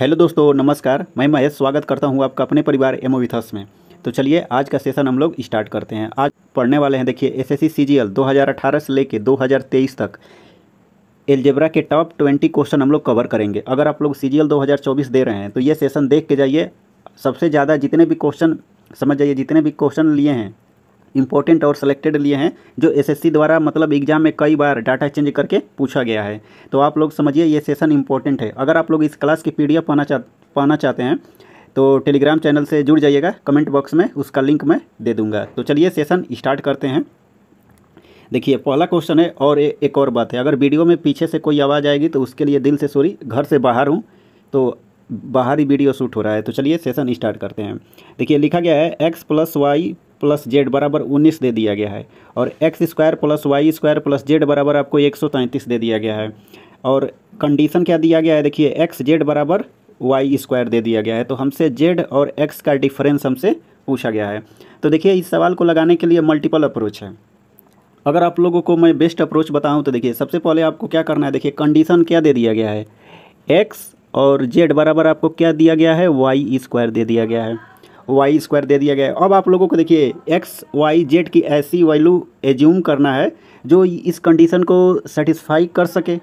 hello दोस्तों नमस्कार मैं महेश स्वागत करता हूँ आपका अपने परिवार एमोविथस में तो चलिए आज का सेशन हम लोग स्टार्ट करते हैं आज पढ़ने वाले हैं देखिए एस एस सीजीएल 2018 से लेके 2023 तक एलजेब्रा के टॉप 20 क्वेश्चन हम लोग कवर करेंगे अगर आप लोग सीजीएल 2024 दे रहे हैं तो ये सेशन देख के जाइए सबसे ज़्यादा जितने भी क्वेश्चन समझ जाइए जितने भी क्वेश्चन लिए हैं इंपॉर्टेंट और सेलेक्टेड लिए हैं जो एसएससी द्वारा मतलब एग्जाम में कई बार डाटा चेंज करके पूछा गया है तो आप लोग समझिए ये सेशन इंपॉर्टेंट है अगर आप लोग इस क्लास की पीडीएफ पाना चाह पाना चाहते हैं तो टेलीग्राम चैनल से जुड़ जाइएगा कमेंट बॉक्स में उसका लिंक मैं दे दूंगा तो चलिए सेशन स्टार्ट करते हैं देखिए पहला क्वेश्चन है और ए, एक और बात है अगर वीडियो में पीछे से कोई आवाज़ आएगी तो उसके लिए दिल से सॉरी घर से बाहर हूँ तो बाहर ही वीडियो शूट हो रहा है तो चलिए सेशन स्टार्ट करते हैं देखिए लिखा गया है X plus Y plus Z बराबर उन्नीस दे दिया गया है और X square plus Y square plus Z बराबर आपको एक सौ तैंतीस दे दिया गया है और कंडीशन क्या दिया गया है देखिए एक्स जेड बराबर वाई स्क्वायर दे दिया गया है तो हमसे जेड और एक्स का डिफरेंस हमसे पूछा गया है तो देखिए इस सवाल को लगाने के लिए मल्टीपल अप्रोच है अगर आप लोगों को मैं बेस्ट अप्रोच बताऊँ तो देखिए सबसे पहले आपको क्या करना है देखिए कंडीशन क्या दे दिया गया है एक्स और जेड बराबर आपको क्या दिया गया है वाई स्क्वायर दे दिया गया है वाई स्क्वायर दे दिया गया अब आप लोगों को देखिए एक्स वाई जेड की ऐसी वैल्यू एज्यूम करना है जो इस कंडीशन को सेटिस्फाई कर सके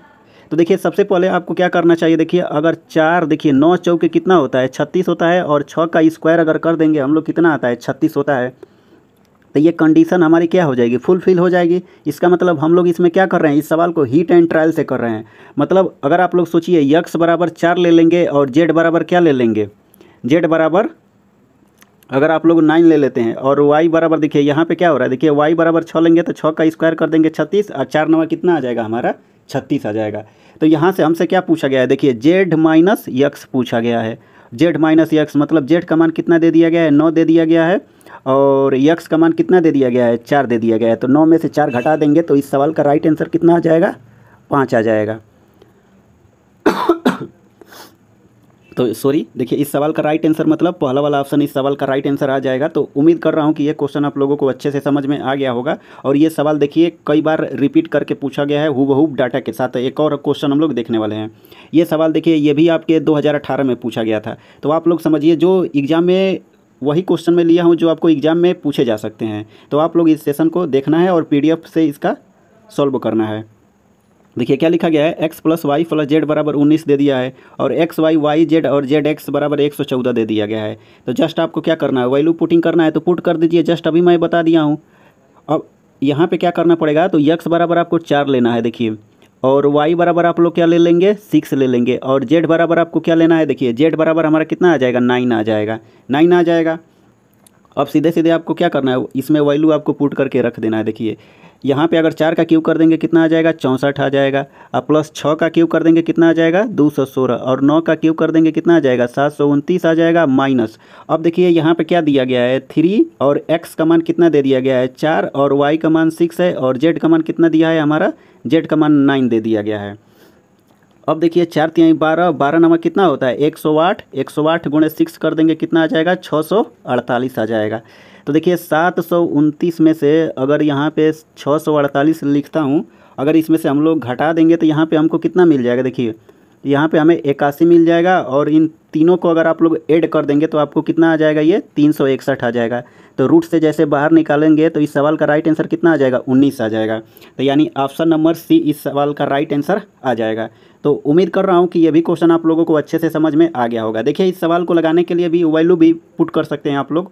तो देखिए सबसे पहले आपको क्या करना चाहिए देखिए अगर चार देखिए नौ चौके कितना होता है छत्तीस होता है और छः का स्क्वायर अगर कर देंगे हम लोग कितना आता है छत्तीस होता है तो ये कंडीशन हमारी क्या हो जाएगी फुलफिल हो जाएगी इसका मतलब हम लोग इसमें क्या कर रहे हैं इस सवाल को हीट एंड ट्रायल से कर रहे हैं मतलब अगर आप लोग सोचिए यक्स बराबर चार ले लेंगे और जेड बराबर क्या ले लेंगे जेड बराबर अगर आप लोग नाइन ले लेते हैं और वाई बराबर देखिए यहाँ पे क्या हो रहा है देखिए वाई बराबर छः लेंगे तो छः का स्क्वायर कर देंगे छत्तीस और चार नवा कितना आ जाएगा हमारा छत्तीस आ जाएगा तो यहाँ से हमसे क्या पूछा गया है देखिए जेड माइनस यक्स पूछा गया है जेड माइनस यक्स मतलब जेड का मान कितना दे दिया गया है नौ दे दिया गया है और यक्स का मान कितना दे दिया गया है चार दे दिया गया है तो नौ में से चार घटा देंगे तो इस सवाल का राइट आंसर कितना आ जाएगा पाँच आ जाएगा तो सॉरी देखिए इस सवाल का राइट आंसर मतलब पहला वाला ऑप्शन इस सवाल का राइट आंसर आ जाएगा तो उम्मीद कर रहा हूँ कि ये क्वेश्चन आप लोगों को अच्छे से समझ में आ गया होगा और ये सवाल देखिए कई बार रिपीट करके पूछा गया है हु डाटा के साथ एक और क्वेश्चन हम लोग देखने वाले हैं ये सवाल देखिए ये भी आपके दो में पूछा गया था तो आप लोग समझिए जो एग्ज़ाम में वही क्वेश्चन में लिया हूँ जो आपको एग्ज़ाम में पूछे जा सकते हैं तो आप लोग इस सेशन को देखना है और पी से इसका सॉल्व करना है देखिए क्या लिखा गया है X plus Y plus Z बराबर उन्नीस दे दिया है और एक्स वाई वाई जेड और जेड एक्स बराबर एक सौ चौदह दे दिया गया है तो जस्ट आपको क्या करना है वैल्यू पुटिंग करना है तो पुट कर दीजिए जस्ट अभी मैं बता दिया हूँ अब यहाँ पे क्या करना पड़ेगा तो यक्स बराबर आपको चार लेना है देखिए और वाई बराबर आप लोग क्या ले लेंगे सिक्स ले लेंगे और जेड बराबर आपको क्या लेना है देखिए जेड बराबर हमारा कितना आ जाएगा नाइन आ जाएगा नाइन आ जाएगा अब सीधे सीधे आपको क्या करना है इसमें वैल्यू आपको पुट करके रख देना है देखिए यहाँ पे अगर चार का क्यूब कर देंगे कितना आ जाएगा चौंसठ आ जाएगा और प्लस छः का क्यूब कर देंगे कितना आ जाएगा दो सौ सोलह और नौ का क्यूब कर देंगे कितना आ जाएगा सात सौ उनतीस आ जाएगा माइनस अब देखिए यहाँ पे क्या दिया गया है थ्री और एक्स का मान कितना दे दिया गया है चार और वाई का मान सिक्स है और जेड का मान कितना दिया है हमारा जेड का मान नाइन दे दिया गया है अब देखिए चार तिहाई बारह बारह नंबर कितना होता है एक सौ आठ एक सौ आठ गुणे सिक्स कर देंगे कितना आ जाएगा छः सौ अड़तालीस आ जाएगा तो देखिए सात सौ उनतीस में से अगर यहाँ पे छः सौ अड़तालीस लिखता हूँ अगर इसमें से हम लोग घटा देंगे तो यहाँ पे हमको कितना मिल जाएगा देखिए यहाँ पे हमें इक्यासी मिल जाएगा और इन तीनों को अगर आप लोग ऐड कर देंगे तो आपको कितना आ जाएगा ये तीन सौ इकसठ आ जाएगा तो रूट से जैसे बाहर निकालेंगे तो इस सवाल का राइट आंसर कितना आ जाएगा उन्नीस आ जाएगा तो यानी ऑप्शन नंबर सी इस सवाल का राइट आंसर आ जाएगा तो उम्मीद कर रहा हूँ कि ये भी क्वेश्चन आप लोगों को अच्छे से समझ में आ गया होगा देखिए इस सवाल को लगाने के लिए भी वैल्यू भी पुट कर सकते हैं आप लोग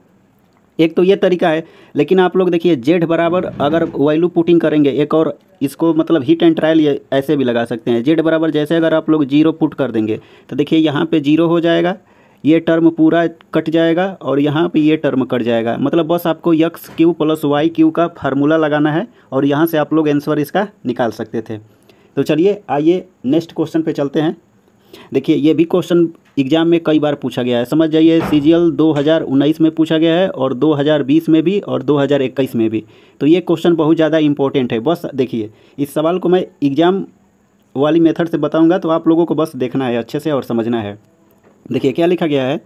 एक तो ये तरीका है लेकिन आप लोग देखिए जेड बराबर अगर वैल्यू पुटिंग करेंगे एक और इसको मतलब हिट एंड ट्रायल ये ऐसे भी लगा सकते हैं जेड बराबर जैसे अगर आप लोग जीरो पुट कर देंगे तो देखिए यहाँ पे जीरो हो जाएगा ये टर्म पूरा कट जाएगा और यहाँ पे ये टर्म कट जाएगा मतलब बस आपको X cube plus Y cube का फार्मूला लगाना है और यहाँ से आप लोग आंसर इसका निकाल सकते थे तो चलिए आइए नेक्स्ट क्वेश्चन पे चलते हैं देखिए ये भी क्वेश्चन एग्जाम में कई बार पूछा गया है समझ जाइए सी जी एल में पूछा गया है और 2020 में भी और 2021 में भी तो ये क्वेश्चन बहुत ज़्यादा इंपॉर्टेंट है बस देखिए इस सवाल को मैं एग्ज़ाम वाली मेथड से बताऊंगा तो आप लोगों को बस देखना है अच्छे से और समझना है देखिए क्या लिखा गया है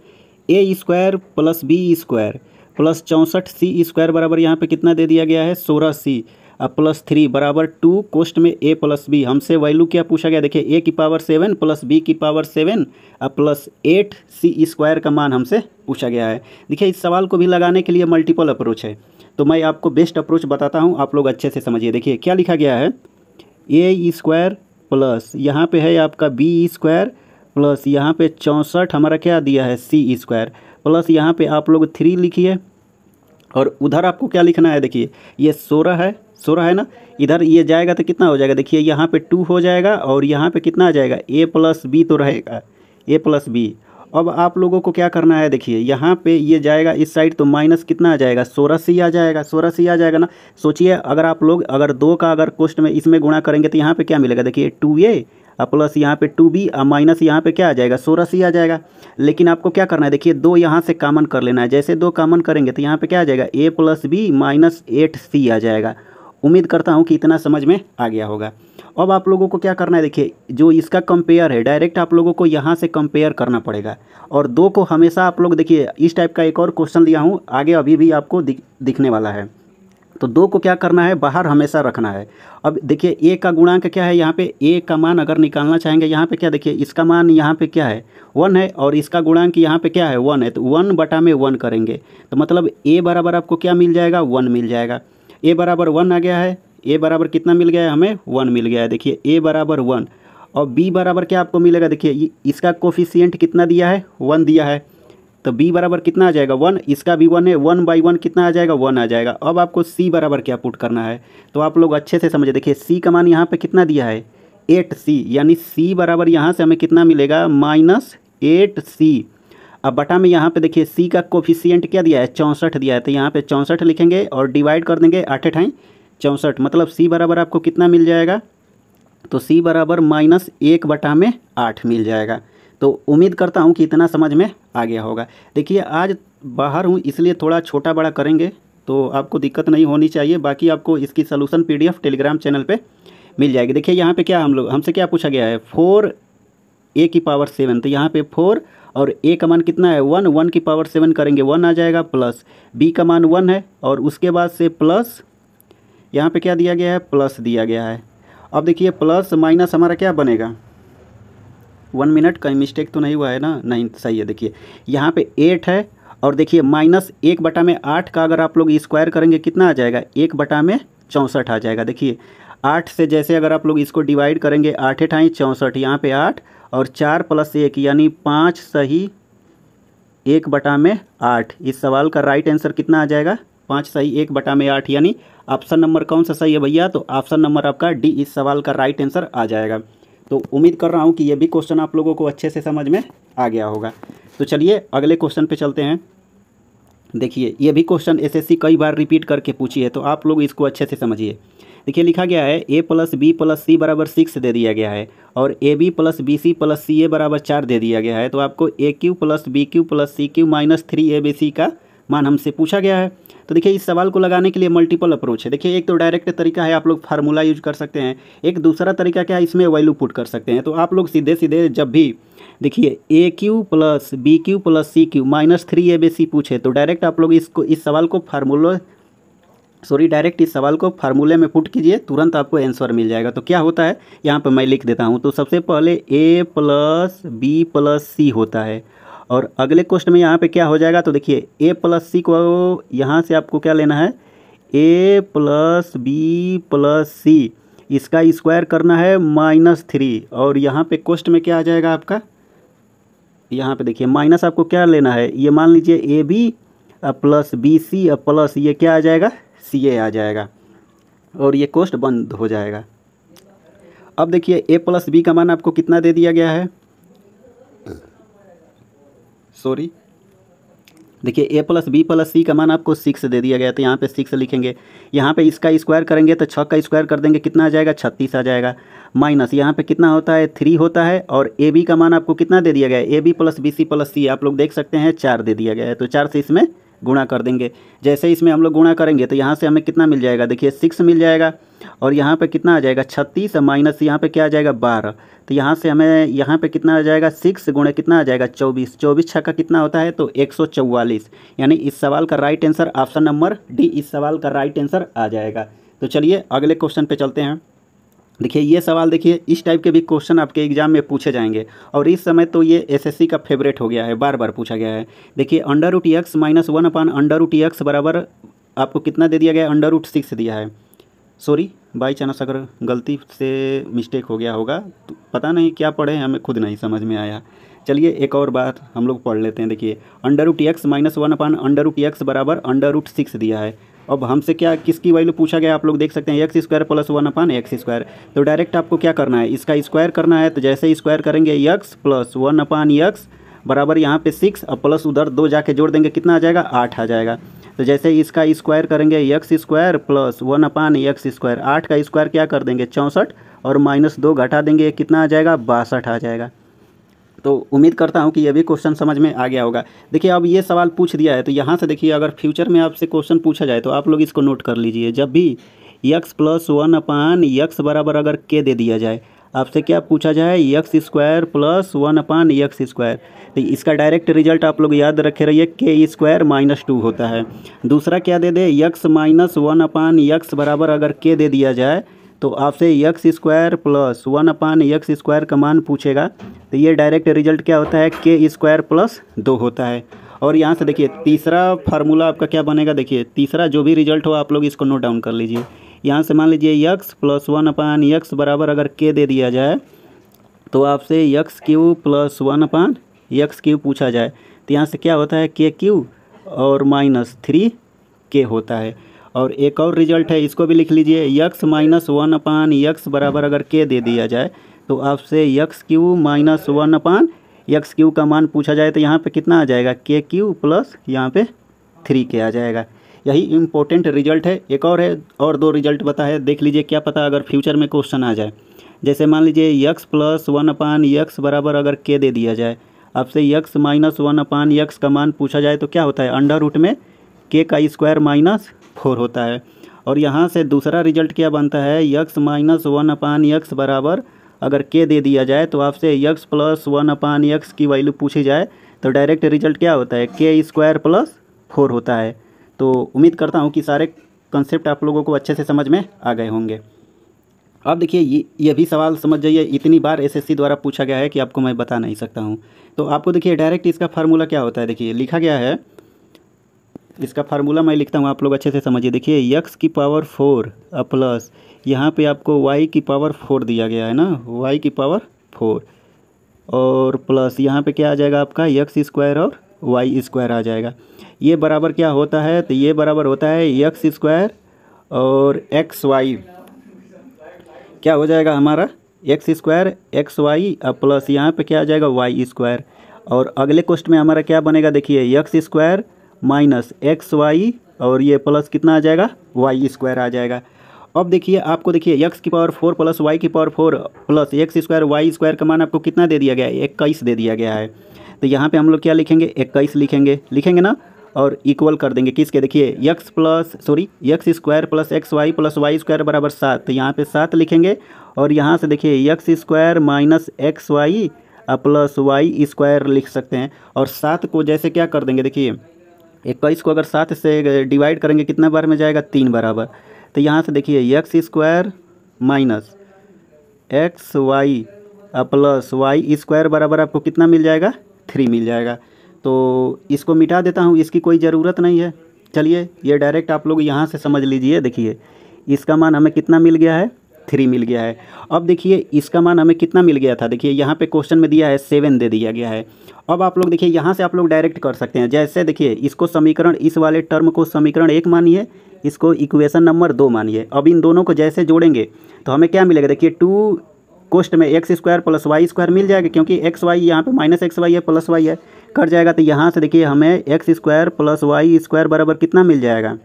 A square plus B square plus चौंसठ सी स्क्वायर बराबर यहाँ पे कितना दे दिया गया है सोलह सी प्लस थ्री बराबर टू कोस्ट में ए प्लस बी हमसे वैल्यू क्या पूछा गया देखिए ए की पावर सेवन प्लस बी की power seven plus eight C square का मान हमसे पूछा गया है देखिए इस सवाल को भी लगाने के लिए मल्टीपल अप्रोच है तो मैं आपको बेस्ट अप्रोच बताता हूँ आप लोग अच्छे से समझिए देखिए क्या लिखा गया है ए स्क्वायर प्लस यहाँ पर है आपका बी स्क्वायर प्लस यहाँ पे चौंसठ हमारा क्या दिया है सी स्क्वायर प्लस यहाँ पर आप लोग थ्री लिखिए और उधर आपको क्या लिखना है देखिए ये सोलह है रहा है ना इधर ये जाएगा तो कितना हो जाएगा देखिए यहाँ पे टू हो जाएगा और यहाँ पे कितना आ जाएगा ए प्लस बी तो रहेगा ए प्लस बी अब आप लोगों को क्या करना है देखिए यहाँ पे ये जाएगा इस साइड तो माइनस कितना आ जाएगा सोलह सी आ जाएगा सोलह सी आ जाएगा ना सोचिए अगर आप लोग अगर दो का अगर कोस्ट में इसमें गुणा करेंगे तो यहाँ पे क्या मिलेगा देखिए टू ए और प्लस यहाँ पे टू बी और माइनस यहाँ पे क्या आ जाएगा सोलह सी आ जाएगा लेकिन आपको क्या करना है देखिए दो यहाँ से कामन कर लेना है जैसे दो कामन करेंगे तो यहाँ पे क्या आ जाएगा A plus B minus eight C आ जाएगा उम्मीद करता हूँ कि इतना समझ में आ गया होगा अब आप लोगों को क्या करना है देखिए जो इसका कंपेयर है डायरेक्ट आप लोगों को यहाँ से कंपेयर करना पड़ेगा और दो को हमेशा आप लोग देखिए इस टाइप का एक और क्वेश्चन दिया हूँ आगे अभी भी आपको दिख, दिखने वाला है तो दो को क्या करना है बाहर हमेशा रखना है अब देखिए ए का गुणांक क्या है यहाँ पे ए का मान अगर निकालना चाहेंगे यहाँ पे क्या देखिए इसका मान यहाँ पे क्या है वन है और इसका गुणांक यहाँ पे क्या है वन है तो वन बटा में वन करेंगे तो मतलब ए बराबर आपको क्या मिल जाएगा वन मिल जाएगा ए बराबर वन आ गया है ए बराबर कितना मिल गया है हमें वन मिल गया है देखिए ए बराबर वन और बी बराबर क्या आपको मिलेगा देखिए इसका कोफिशियंट कितना दिया है वन दिया है तो बी बराबर कितना आ जाएगा वन इसका भी वन है वन बाई वन कितना आ जाएगा वन आ जाएगा अब आपको सी बराबर क्या पुट करना है तो आप लोग अच्छे से समझे देखिए सी का मान यहाँ पे कितना दिया है एट सी यानी सी बराबर यहाँ से हमें कितना मिलेगा माइनस एट सी अब बटा में यहाँ पे देखिए सी का कोफिशियंट क्या दिया है चौंसठ दिया है तो यहाँ पे चौंसठ लिखेंगे और डिवाइड कर देंगे आठ अठाई चौंसठ मतलब सी बराबर आपको कितना मिल जाएगा तो सी बराबर माइनस एक बटा में आठ मिल जाएगा तो उम्मीद करता हूँ कि इतना समझ में आ गया होगा देखिए आज बाहर हूँ इसलिए थोड़ा छोटा बड़ा करेंगे तो आपको दिक्कत नहीं होनी चाहिए बाकी आपको इसकी सोलूशन पी टेलीग्राम चैनल पर मिल जाएगी देखिए यहाँ पर क्या हम लोग हमसे क्या पूछा गया है फोर ए की पावर सेवन तो यहाँ पर फोर और ए का मान कितना है वन वन की पावर सेवन करेंगे वन आ जाएगा प्लस बी का मान वन है और उसके बाद से प्लस यहाँ पे क्या दिया गया है प्लस दिया गया है अब देखिए प्लस माइनस हमारा क्या बनेगा वन मिनट कहीं मिस्टेक तो नहीं हुआ है ना नहीं सही है देखिए यहाँ पे एट है और देखिए माइनस एक बटा में आठ का अगर आप लोग स्क्वायर करेंगे कितना आ जाएगा एक बटा में चौंसठ आ जाएगा देखिए आठ से जैसे अगर आप लोग इसको डिवाइड करेंगे आठ अठाई चौंसठ यहाँ पे आठ और चार प्लस एक यानी पाँच सही एक बटा में आठ इस सवाल का राइट आंसर कितना आ जाएगा पाँच सही एक बटा में आठ यानी ऑप्शन नंबर कौन सा सही है भैया तो ऑप्शन नंबर आपका डी इस सवाल का राइट आंसर आ जाएगा तो उम्मीद कर रहा हूँ कि ये भी क्वेश्चन आप लोगों को अच्छे से समझ में आ गया होगा तो चलिए अगले क्वेश्चन पर चलते हैं देखिए ये भी क्वेश्चन एसएससी कई बार रिपीट करके पूछी है तो आप लोग इसको अच्छे से समझिए देखिए लिखा गया है ए प्लस बी प्लस सी बराबर सिक्स दे दिया गया है और A B plus B C plus C A बराबर चार दे दिया गया है तो आपको A cube plus B cube plus C cube minus three A B C का मान हमसे पूछा गया है तो देखिए इस सवाल को लगाने के लिए मल्टीपल अप्रोच है देखिए एक तो डायरेक्ट तरीका है आप लोग फार्मूला यूज कर सकते हैं एक दूसरा तरीका क्या है इसमें वैल्यू पुट कर सकते हैं तो आप लोग सीधे सीधे जब भी देखिए A cube plus B cube plus C cube minus three A B C पूछे तो डायरेक्ट आप लोग इसको इस सवाल को फार्मूला सॉरी डायरेक्ट इस सवाल को फार्मूले में पुट कीजिए तुरंत आपको आंसर मिल जाएगा तो क्या होता है यहाँ पर मैं लिख देता हूँ तो सबसे पहले A plus B plus C होता है और अगले क्वेश्चन में यहाँ पे क्या हो जाएगा तो देखिए ए प्लस सी को यहाँ से आपको क्या लेना है A plus B plus C इसका स्क्वायर करना है माइनस थ्री और यहाँ पे क्वेश्चन में क्या आ जाएगा आपका यहाँ पे देखिए माइनस आपको क्या लेना है ये मान लीजिए A B plus B C plus ये क्या आ जाएगा सी ए आ जाएगा और ये कोष्ट बंद हो जाएगा अब देखिए ए प्लस बी का मान आपको कितना दे दिया गया है सॉरी देखिए ए प्लस बी प्लस सी का मान आपको सिक्स दे दिया गया तो यहाँ पे सिक्स लिखेंगे यहाँ पे इसका स्क्वायर करेंगे तो छः का स्क्वायर कर देंगे कितना आ जाएगा छत्तीस आ जाएगा माइनस यहाँ पे कितना होता है थ्री होता है और ए बी का मान आपको कितना दे दिया गया है A B plus B C plus C आप लोग देख सकते हैं चार दे दिया गया है तो चार से इसमें गुणा कर देंगे जैसे इसमें हम लोग गुणा करेंगे तो यहाँ से हमें कितना मिल जाएगा देखिए सिक्स मिल जाएगा और यहाँ पे कितना आ जाएगा छत्तीस माइनस यहाँ पे क्या आ जाएगा बारह तो यहाँ से हमें यहाँ पे कितना आ जाएगा सिक्स गुणा कितना आ जाएगा चौबीस चौबीस छः का कितना होता है तो एक यानी इस सवाल का right answer option number D इस सवाल का राइट आंसर आ जाएगा तो चलिए अगले क्वेश्चन पर चलते हैं देखिए ये सवाल देखिए इस टाइप के भी क्वेश्चन आपके एग्जाम में पूछे जाएंगे और इस समय तो ये एसएससी का फेवरेट हो गया है बार बार पूछा गया है देखिए under root X minus one upon under root X बराबर आपको कितना दे दिया गया है अंडर रूट सिक्स दिया है सॉरी बाई चांस अगर गलती से मिस्टेक हो गया होगा तो पता नहीं क्या पढ़े हमें खुद नहीं समझ में आया चलिए एक और बात हम लोग पढ़ लेते हैं देखिए under root X minus one upon under root X बराबर अंडर रूट सिक्स दिया है अब हमसे क्या किसकी वैल्यू पूछा गया आप लोग देख सकते हैं X square plus one upon x square तो डायरेक्ट आपको क्या करना है इसका स्क्वायर करना है तो जैसे स्क्वायर करेंगे X plus one upon x बराबर यहाँ पे सिक्स और प्लस उधर दो जाके जोड़ देंगे कितना आ जाएगा आठ आ जाएगा तो जैसे इसका स्क्वायर करेंगे X square plus one upon x square आठ का स्क्वायर क्या कर देंगे चौंसठ और माइनस दो घटा देंगे कितना आ जाएगा बासठ आ जाएगा तो उम्मीद करता हूँ कि ये भी क्वेश्चन समझ में आ गया होगा देखिए अब ये सवाल पूछ दिया है तो यहाँ से देखिए अगर फ्यूचर में आपसे क्वेश्चन पूछा जाए तो आप लोग इसको नोट कर लीजिए जब भी X plus one upon x बराबर अगर के दे दिया जाए आपसे क्या पूछा जाए X square plus one upon x square तो इसका डायरेक्ट रिजल्ट आप लोग याद रखे रहिए के स्क्वायर माइनस टू होता है दूसरा क्या दे दे X minus one upon x बराबर अगर के दे दिया जाए तो आपसे X square plus one upon x square का मान पूछेगा तो ये डायरेक्ट रिजल्ट क्या होता है के स्क्वायर प्लस दो होता है और यहाँ से देखिए तीसरा फार्मूला आपका क्या बनेगा देखिए तीसरा जो भी रिजल्ट हो आप लोग इसको नोट डाउन कर लीजिए यहाँ से मान लीजिए X plus one upon x बराबर अगर के दे दिया जाए तो आपसे X cube plus one upon x cube पूछा जाए तो यहाँ से क्या होता है के क्यू और माइनस थ्री के होता है और एक और रिजल्ट है इसको भी लिख लीजिए X minus one upon x बराबर अगर के दे दिया जाए तो आपसे X cube minus one upon x cube का मान पूछा जाए तो यहाँ पे कितना आ जाएगा के क्यू प्लस यहाँ पे थ्री के आ जाएगा यही इम्पोर्टेंट रिजल्ट है एक और है और दो रिजल्ट बता है देख लीजिए क्या पता अगर फ्यूचर में क्वेश्चन आ जाए जैसे मान लीजिए X plus one upon x बराबर अगर के दे दिया जाए आपसे X minus one upon x का मान पूछा जाए तो क्या होता है अंडर रूट में के का स्क्वायर माइनस फोर होता है और यहाँ से दूसरा रिजल्ट क्या बनता है X minus one upon x बराबर अगर के दे दिया जाए तो आपसे X plus one upon x की वैल्यू पूछी जाए तो डायरेक्ट रिजल्ट क्या होता है के स्क्वायर प्लस फोर होता है तो उम्मीद करता हूँ कि सारे कंसेप्ट आप लोगों को अच्छे से समझ में आ गए होंगे अब देखिए ये ये भी सवाल समझ जाइए इतनी बार एसएससी द्वारा पूछा गया है कि आपको मैं बता नहीं सकता हूँ तो आपको देखिए डायरेक्ट इसका फार्मूला क्या होता है देखिए लिखा गया है इसका फार्मूला मैं लिखता हूँ आप लोग अच्छे से समझिए देखिए यक्स की पावर फोर प्लस यहाँ पे आपको वाई की पावर फोर दिया गया है ना वाई की पावर फोर और प्लस यहाँ पे क्या आ जाएगा आपका यक्स स्क्वायर और वाई स्क्वायर आ जाएगा ये बराबर क्या होता है तो ये बराबर होता है यक्स स्क्वायर और एक्स वाई क्या हो जाएगा हमारा X square X Y plus यहाँ पर क्या आ जाएगा वाई स्क्वायर और अगले क्वेश्चन में हमारा क्या बनेगा देखिए X square minus x Y और ये प्लस कितना आ जाएगा वाई स्क्वायर आ जाएगा अब देखिए आपको देखिए एक्स की पावर फोर प्लस वाई की power four plus X square Y square का मान आपको कितना दे दिया गया है इक्कीस दे दिया गया है तो यहाँ पे हम लोग क्या लिखेंगे इक्कीस लिखेंगे लिखेंगे ना और इक्वल कर देंगे किसके देखिए x plus sorry X square plus x Y plus Y square बराबर सात तो यहाँ पे सात लिखेंगे और यहाँ से देखिए X square minus x Y plus Y square लिख सकते हैं और सात को जैसे क्या कर देंगे देखिए इक्कीस को अगर सात से डिवाइड करेंगे कितना बार में जाएगा तीन बराबर तो यहाँ से देखिए x square minus x Y plus Y square बराबर आपको कितना मिल जाएगा थ्री मिल जाएगा तो इसको मिटा देता हूँ इसकी कोई ज़रूरत नहीं है चलिए ये डायरेक्ट आप लोग यहाँ से समझ लीजिए देखिए इसका मान हमें कितना मिल गया है थ्री मिल गया है अब देखिए इसका मान हमें कितना मिल गया था देखिए यहाँ पे क्वेश्चन में दिया है सेवन दे दिया गया है अब आप लोग देखिए यहाँ से आप लोग डायरेक्ट कर सकते हैं जैसे देखिए इसको समीकरण इस वाले टर्म को समीकरण एक मानिए इसको इक्वेशन नंबर दो मानिए अब इन दोनों को जैसे जोड़ेंगे तो हमें क्या मिलेगा देखिए टू कोस्ट में X square plus Y square मिल जाएगा क्योंकि एक्स वाई यहाँ पर माइनस एक्स वाई है प्लस वाई है कट जाएगा तो यहाँ से देखिए हमें X square plus Y square बराबर कितना मिल जाएगा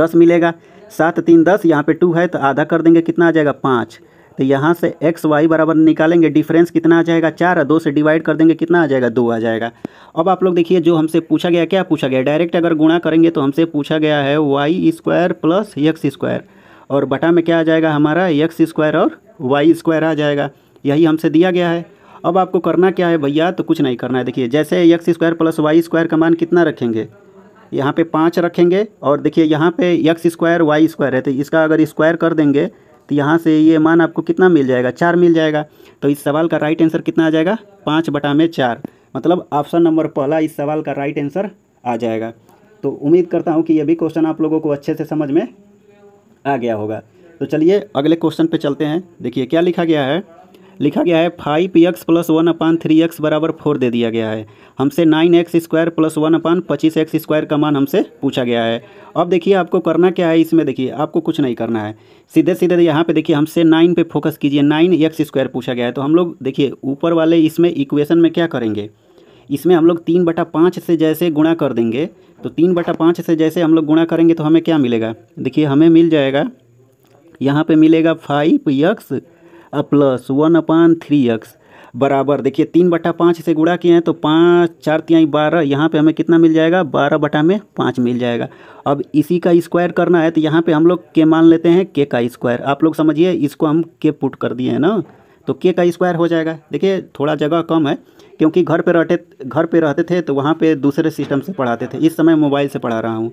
दस मिलेगा सात तीन दस यहाँ पे टू है तो आधा कर देंगे कितना आ जाएगा पाँच तो यहाँ से एक्स वाई बराबर निकालेंगे डिफरेंस कितना आ जाएगा चार दो से डिवाइड कर देंगे कितना आ जाएगा दो आ जाएगा अब आप लोग देखिए जो हमसे पूछा गया क्या पूछा गया डायरेक्ट अगर गुणा करेंगे तो हमसे पूछा गया है Y square plus X square और बटा में क्या आ जाएगा हमारा एक्स स्क्वायर और वाई स्क्वायर आ जाएगा यही हमसे दिया गया है अब आपको करना क्या है भैया तो कुछ नहीं करना है देखिए जैसे X square plus Y square का मान कितना रखेंगे यहाँ पे पाँच रखेंगे और देखिए यहाँ पे यक्स स्क्वायर वाई स्क्वायर है तो इसका अगर स्क्वायर कर देंगे तो यहाँ से ये मान आपको कितना मिल जाएगा चार मिल जाएगा तो इस सवाल का राइट आंसर कितना आ जाएगा पाँच बटा में चार मतलब ऑप्शन नंबर पहला इस सवाल का राइट आंसर आ जाएगा तो उम्मीद करता हूँ कि ये भी क्वेश्चन आप लोगों को अच्छे से समझ में आ गया होगा तो चलिए अगले क्वेश्चन पर चलते हैं देखिए क्या लिखा गया है लिखा गया है five X plus one upon three X बराबर फोर दे दिया गया है हमसे nine X square plus one upon पच्चीस एक्स स्क्वायर का मान हमसे पूछा गया है अब देखिए आपको करना क्या है इसमें देखिए आपको कुछ नहीं करना है सीधे सीधे यहाँ पे देखिए हमसे नाइन पे फोकस कीजिए नाइन एक्स स्क्वायर पूछा गया है तो हम लोग देखिए ऊपर वाले इसमें इक्वेशन में क्या करेंगे इसमें हम लोग तीन बटा पाँच से जैसे गुणा कर देंगे तो तीन बटा पाँच से जैसे हम लोग गुणा करेंगे तो हमें क्या मिलेगा देखिए हमें मिल जाएगा यहाँ पे मिलेगा five X plus one upon three X बराबर देखिए तीन बटा पाँच से गुड़ा किए हैं तो पाँच चार तिहाई बारह यहाँ पे हमें कितना मिल जाएगा बारह बटा में पाँच मिल जाएगा अब इसी का स्क्वायर करना है तो यहाँ पे हम लोग के मान लेते हैं के का स्क्वायर आप लोग समझिए इसको हम के पुट कर दिए हैं ना तो के का स्क्वायर हो जाएगा देखिए थोड़ा जगह कम है क्योंकि घर पर रहते घर पर रहते थे तो वहाँ पर दूसरे सिस्टम से पढ़ाते थे इस समय मोबाइल से पढ़ा रहा हूँ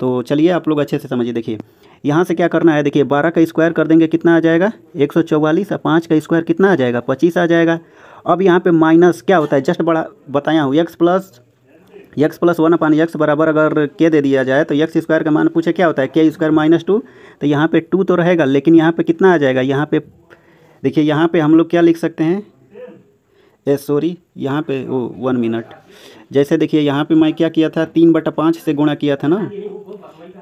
तो चलिए आप लोग अच्छे से समझिए देखिए यहाँ से क्या करना है देखिए बारह का स्क्वायर कर देंगे कितना आ जाएगा एक सौ चौवालीस और पाँच का स्क्वायर कितना आ जाएगा पच्चीस आ जाएगा अब यहाँ पे माइनस क्या होता है जस्ट बड़ा बताया हूँ X plus X plus one upon x बराबर अगर के दे दिया जाए तो एक्स स्क्वायर का मान पूछे क्या होता है के स्क्वायर माइनस टू तो यहाँ पे टू तो रहेगा लेकिन यहाँ पे कितना आ जाएगा यहाँ पे देखिए यहाँ पे हम लोग क्या लिख सकते हैं ए सॉरी यहाँ पे वो वन मिनट जैसे देखिए यहाँ पे मैं क्या किया था तीन बटा पाँच से गुणा किया था ना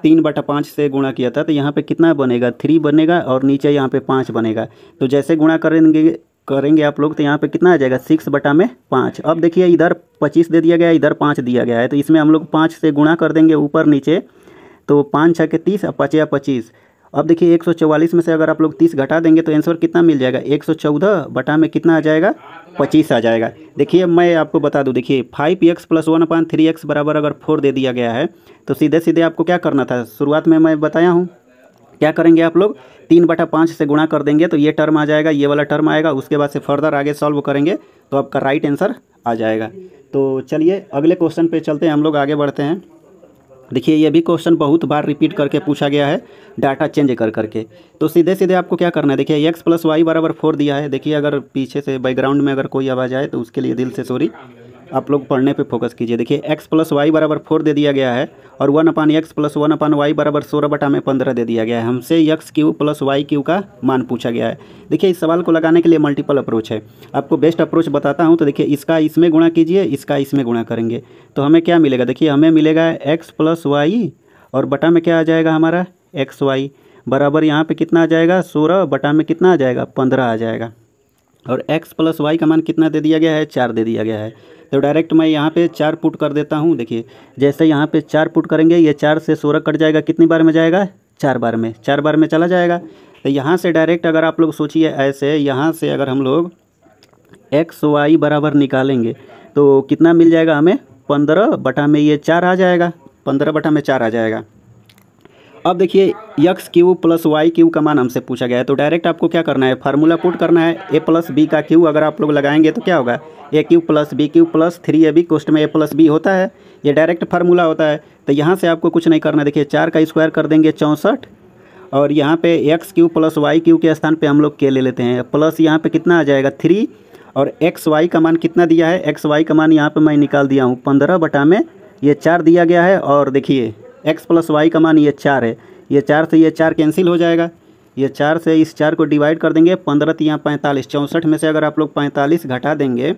तीन बटा पाँच से गुणा किया था तो यहाँ पे कितना बनेगा थ्री बनेगा और नीचे यहाँ पे पाँच बनेगा तो जैसे गुणा करेंगे करेंगे आप लोग तो यहाँ पे कितना आ जाएगा सिक्स बटा में पाँच अब देखिए इधर पच्चीस दे दिया गया इधर पाँच दिया गया है तो इसमें हम लोग पाँच से गुणा कर देंगे ऊपर नीचे तो पाँच छः के तीस और पचे या पच्चीस अब देखिए एक सौ चवालीस में से अगर आप लोग तीस घटा देंगे तो आंसर कितना मिल जाएगा एक सौ चौदह बटा में कितना आ जाएगा पच्चीस आ जाएगा देखिए मैं आपको बता दूं देखिए five X plus one upon three X बराबर अगर फोर दे दिया गया है तो सीधे सीधे आपको क्या करना था शुरुआत में मैं बताया हूँ क्या करेंगे आप लोग तीन बटा पाँच से गुणा कर देंगे तो ये टर्म आ जाएगा ये वाला टर्म आएगा उसके बाद से फर्दर आगे सॉल्व करेंगे तो आपका राइट आंसर आ जाएगा तो चलिए अगले क्वेश्चन पे चलते हैं हम लोग आगे बढ़ते हैं देखिए ये भी क्वेश्चन बहुत बार रिपीट करके पूछा गया है डाटा चेंज कर करके तो सीधे सीधे आपको क्या करना है देखिए एक्स प्लस वाई बराबर फोर दिया है देखिए अगर पीछे से बैकग्राउंड में अगर कोई आवाज़ आए तो उसके लिए दिल से सॉरी आप लोग पढ़ने पे फोकस कीजिए देखिए एक्स प्लस वाई बराबर फोर दे दिया गया है और one upon X plus one upon Y बराबर सोलह बटा में पंद्रह दे दिया गया है हमसे X cube plus Y cube का मान पूछा गया है देखिए इस सवाल को लगाने के लिए मल्टीपल अप्रोच है आपको बेस्ट अप्रोच बताता हूँ तो देखिए इसका इसमें गुणा कीजिए इसका इसमें गुणा करेंगे तो हमें क्या मिलेगा देखिए हमें मिलेगा एक्स प्लस वाई और बटा में क्या आ जाएगा हमारा एक्स वाई बराबर यहाँ पर कितना आ जाएगा सोलह बटा में कितना आ जाएगा पंद्रह आ जाएगा और x प्लस वाई का मान कितना दे दिया गया है चार दे दिया गया है तो डायरेक्ट मैं यहाँ पे चार पुट कर देता हूँ देखिए जैसे यहाँ पे चार पुट करेंगे ये चार से सोलह कट जाएगा कितनी बार में जाएगा चार बार में चार बार में चला जाएगा तो यहाँ से डायरेक्ट अगर आप लोग सोचिए ऐसे यहाँ से अगर हम लोग एक्स वाई बराबर निकालेंगे तो कितना मिल जाएगा हमें पंद्रह बटा में ये चार आ जाएगा पंद्रह बटा में चार आ जाएगा अब देखिए X cube plus Y cube का मान हमसे पूछा गया है तो डायरेक्ट आपको क्या करना है फार्मूला पुट करना है ए प्लस बी का क्यू अगर आप लोग लगाएंगे तो क्या होगा A cube plus B cube plus three A B कोस्ट में ए प्लस बी होता है ये डायरेक्ट फार्मूला होता है तो यहाँ से आपको कुछ नहीं करना देखिए चार का स्क्वायर कर देंगे चौंसठ और यहाँ पर X cube plus Y cube के स्थान पर हम लोग के ले लेते हैं प्लस यहाँ पर कितना आ जाएगा थ्री और एक्स वाई का मान कितना दिया है एक्स वाई का मान यहाँ पर मैं निकाल दिया हूँ पंद्रह बटा में ये चार दिया गया है और देखिए एक्स प्लस वाई का मान ये चार है ये चार से ये चार कैंसिल हो जाएगा ये चार से इस चार को डिवाइड कर देंगे पंद्रह या पैंतालीस चौंसठ में से अगर आप लोग पैंतालीस घटा देंगे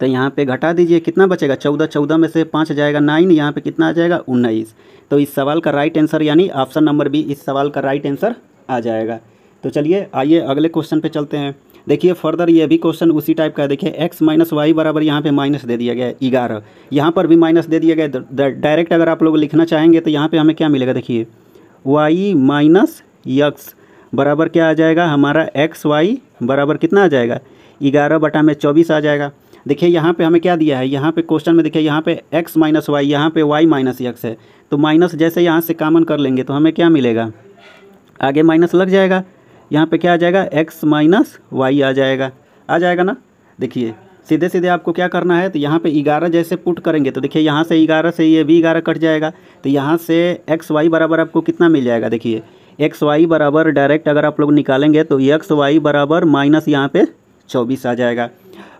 तो यहाँ पे घटा दीजिए कितना बचेगा चौदह चौदह में से पाँच जाएगा नाइन यहाँ पे कितना आ जाएगा उन्नीस तो इस सवाल का राइट आंसर यानी ऑप्शन नंबर बी इस सवाल का राइट आंसर आ जाएगा तो चलिए आइए अगले क्वेश्चन पे चलते हैं देखिए फर्दर ये भी क्वेश्चन उसी टाइप का है देखिए एक्स माइनस वाई बराबर यहाँ पे माइनस दे दिया गया है ग्यारह यहाँ पर भी माइनस दे दिया गया डायरेक्ट अगर आप लोग लिखना चाहेंगे तो यहाँ पर हमें क्या मिलेगा देखिए वाई माइनस यक्स बराबर क्या आ जाएगा हमारा एक्स वाई बराबर कितना आ जाएगा ग्यारह बटा में चौबीस आ जाएगा देखिए यहाँ पे हमें क्या दिया है यहाँ पे क्वेश्चन में देखिए यहाँ पे एक्स माइनस वाई यहाँ पे वाई माइनस यक्स है तो माइनस जैसे यहाँ से कामन कर लेंगे तो हमें क्या मिलेगा आगे माइनस लग जाएगा यहाँ पे क्या आ जाएगा एक्स माइनस वाई आ जाएगा आ जाएगा ना देखिए सीधे सीधे आपको क्या करना है तो यहाँ पे ग्यारह जैसे पुट करेंगे तो देखिए यहाँ से ग्यारह से ये भी ग्यारह कट जाएगा तो यहाँ से एक्स वाई बराबर आपको कितना मिल जाएगा देखिए एक्स वाई बराबर डायरेक्ट अगर आप लोग निकालेंगे तो एक्स वाई बराबर माइनस यहाँ पे चौबीस आ जाएगा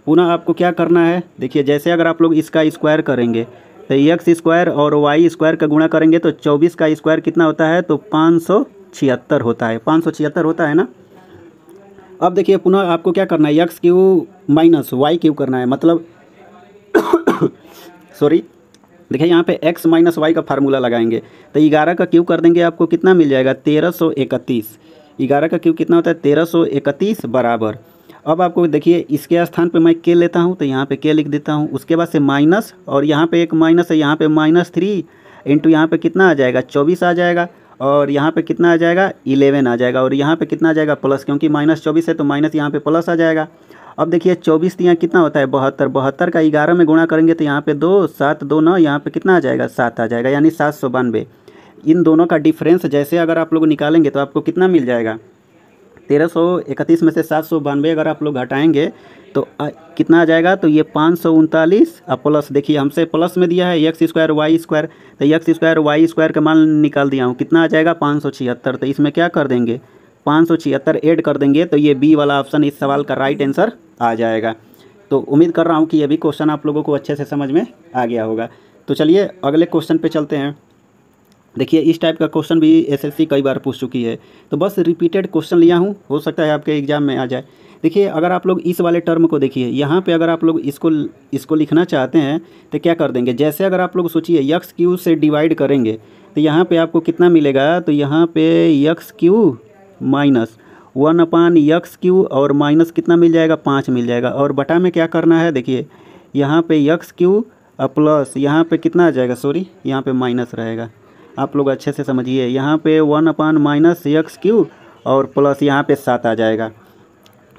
पुनः आपको क्या करना है देखिए जैसे अगर आप लोग इसका स्क्वायर करेंगे तो एक्स स्क्वायर और वाई स्क्वायर का गुणा करेंगे तो चौबीस का स्क्वायर कितना होता है तो पाँच सौ छिहत्तर होता है पाँच सौ छिहत्तर होता है ना अब देखिए पुनः आपको क्या करना है x cube minus y cube करना है मतलब सॉरी देखिए यहाँ पे एक्स माइनस वाई का फार्मूला लगाएंगे तो ग्यारह का क्यू कर देंगे आपको कितना मिल जाएगा तेरह सौ इकतीस ग्यारह का क्यू कितना होता है तेरह सौ इकतीस बराबर अब आपको देखिए इसके स्थान पे मैं के लेता हूँ तो यहाँ पे के लिख देता हूँ उसके बाद से माइनस और यहाँ पे एक माइनस है यहाँ पे माइनस थ्री इंटू यहाँ पे कितना आ जाएगा चौबीस आ जाएगा और यहाँ पे कितना आ जाएगा इलेवन आ जाएगा और यहाँ पे कितना आ जाएगा प्लस क्योंकि माइनस चौबीस है तो माइनस यहाँ पे प्लस आ जाएगा अब देखिए चौबीस यहाँ कितना होता है बहत्तर बहत्तर का ग्यारह में गुणा करेंगे तो यहाँ पे दो सात दो नौ यहाँ पे कितना आ जाएगा सात आ जाएगा यानी सात सौ बानवे इन दोनों का डिफरेंस जैसे अगर आप लोग निकालेंगे तो आपको कितना मिल जाएगा तेरह सौ इकतीस में से सात सौ बानवे अगर आप लोग घटाएंगे तो आ, कितना आ जाएगा तो ये पाँच सौ उनतालीस और प्लस देखिए हमसे प्लस में दिया है एक्स स्क्वायर वाई स्क्वायर तो एक्स स्क्वायर वाई स्क्वायर का मान निकाल दिया हूँ कितना आ जाएगा पाँच सौ छिहत्तर तो इसमें क्या कर देंगे पाँच सौ छिहत्तर एड कर देंगे तो ये बी वाला ऑप्शन इस सवाल का राइट आंसर आ जाएगा तो उम्मीद कर रहा हूँ कि ये भी क्वेश्चन आप लोगों को अच्छे से समझ में आ गया होगा तो चलिए अगले क्वेश्चन पर चलते हैं देखिए इस टाइप का क्वेश्चन भी एसएससी कई बार पूछ चुकी है तो बस रिपीटेड क्वेश्चन लिया हूँ हो सकता है आपके एग्ज़ाम में आ जाए देखिए अगर आप लोग इस वाले टर्म को देखिए यहाँ पे अगर आप लोग इसको इसको लिखना चाहते हैं तो क्या कर देंगे जैसे अगर आप लोग सोचिए यक्स क्यू से डिवाइड करेंगे तो यहाँ पर आपको कितना मिलेगा तो यहाँ पे x cube minus one upon x cube और माइनस कितना मिल जाएगा पाँच मिल जाएगा और बटा में क्या करना है देखिए यहाँ पर यक्स क्यू प्लस यहाँ पर कितना आ जाएगा सॉरी यहाँ पे माइनस रहेगा आप लोग अच्छे से समझिए यहाँ पे one upon minus x cube और प्लस यहाँ पे सात आ जाएगा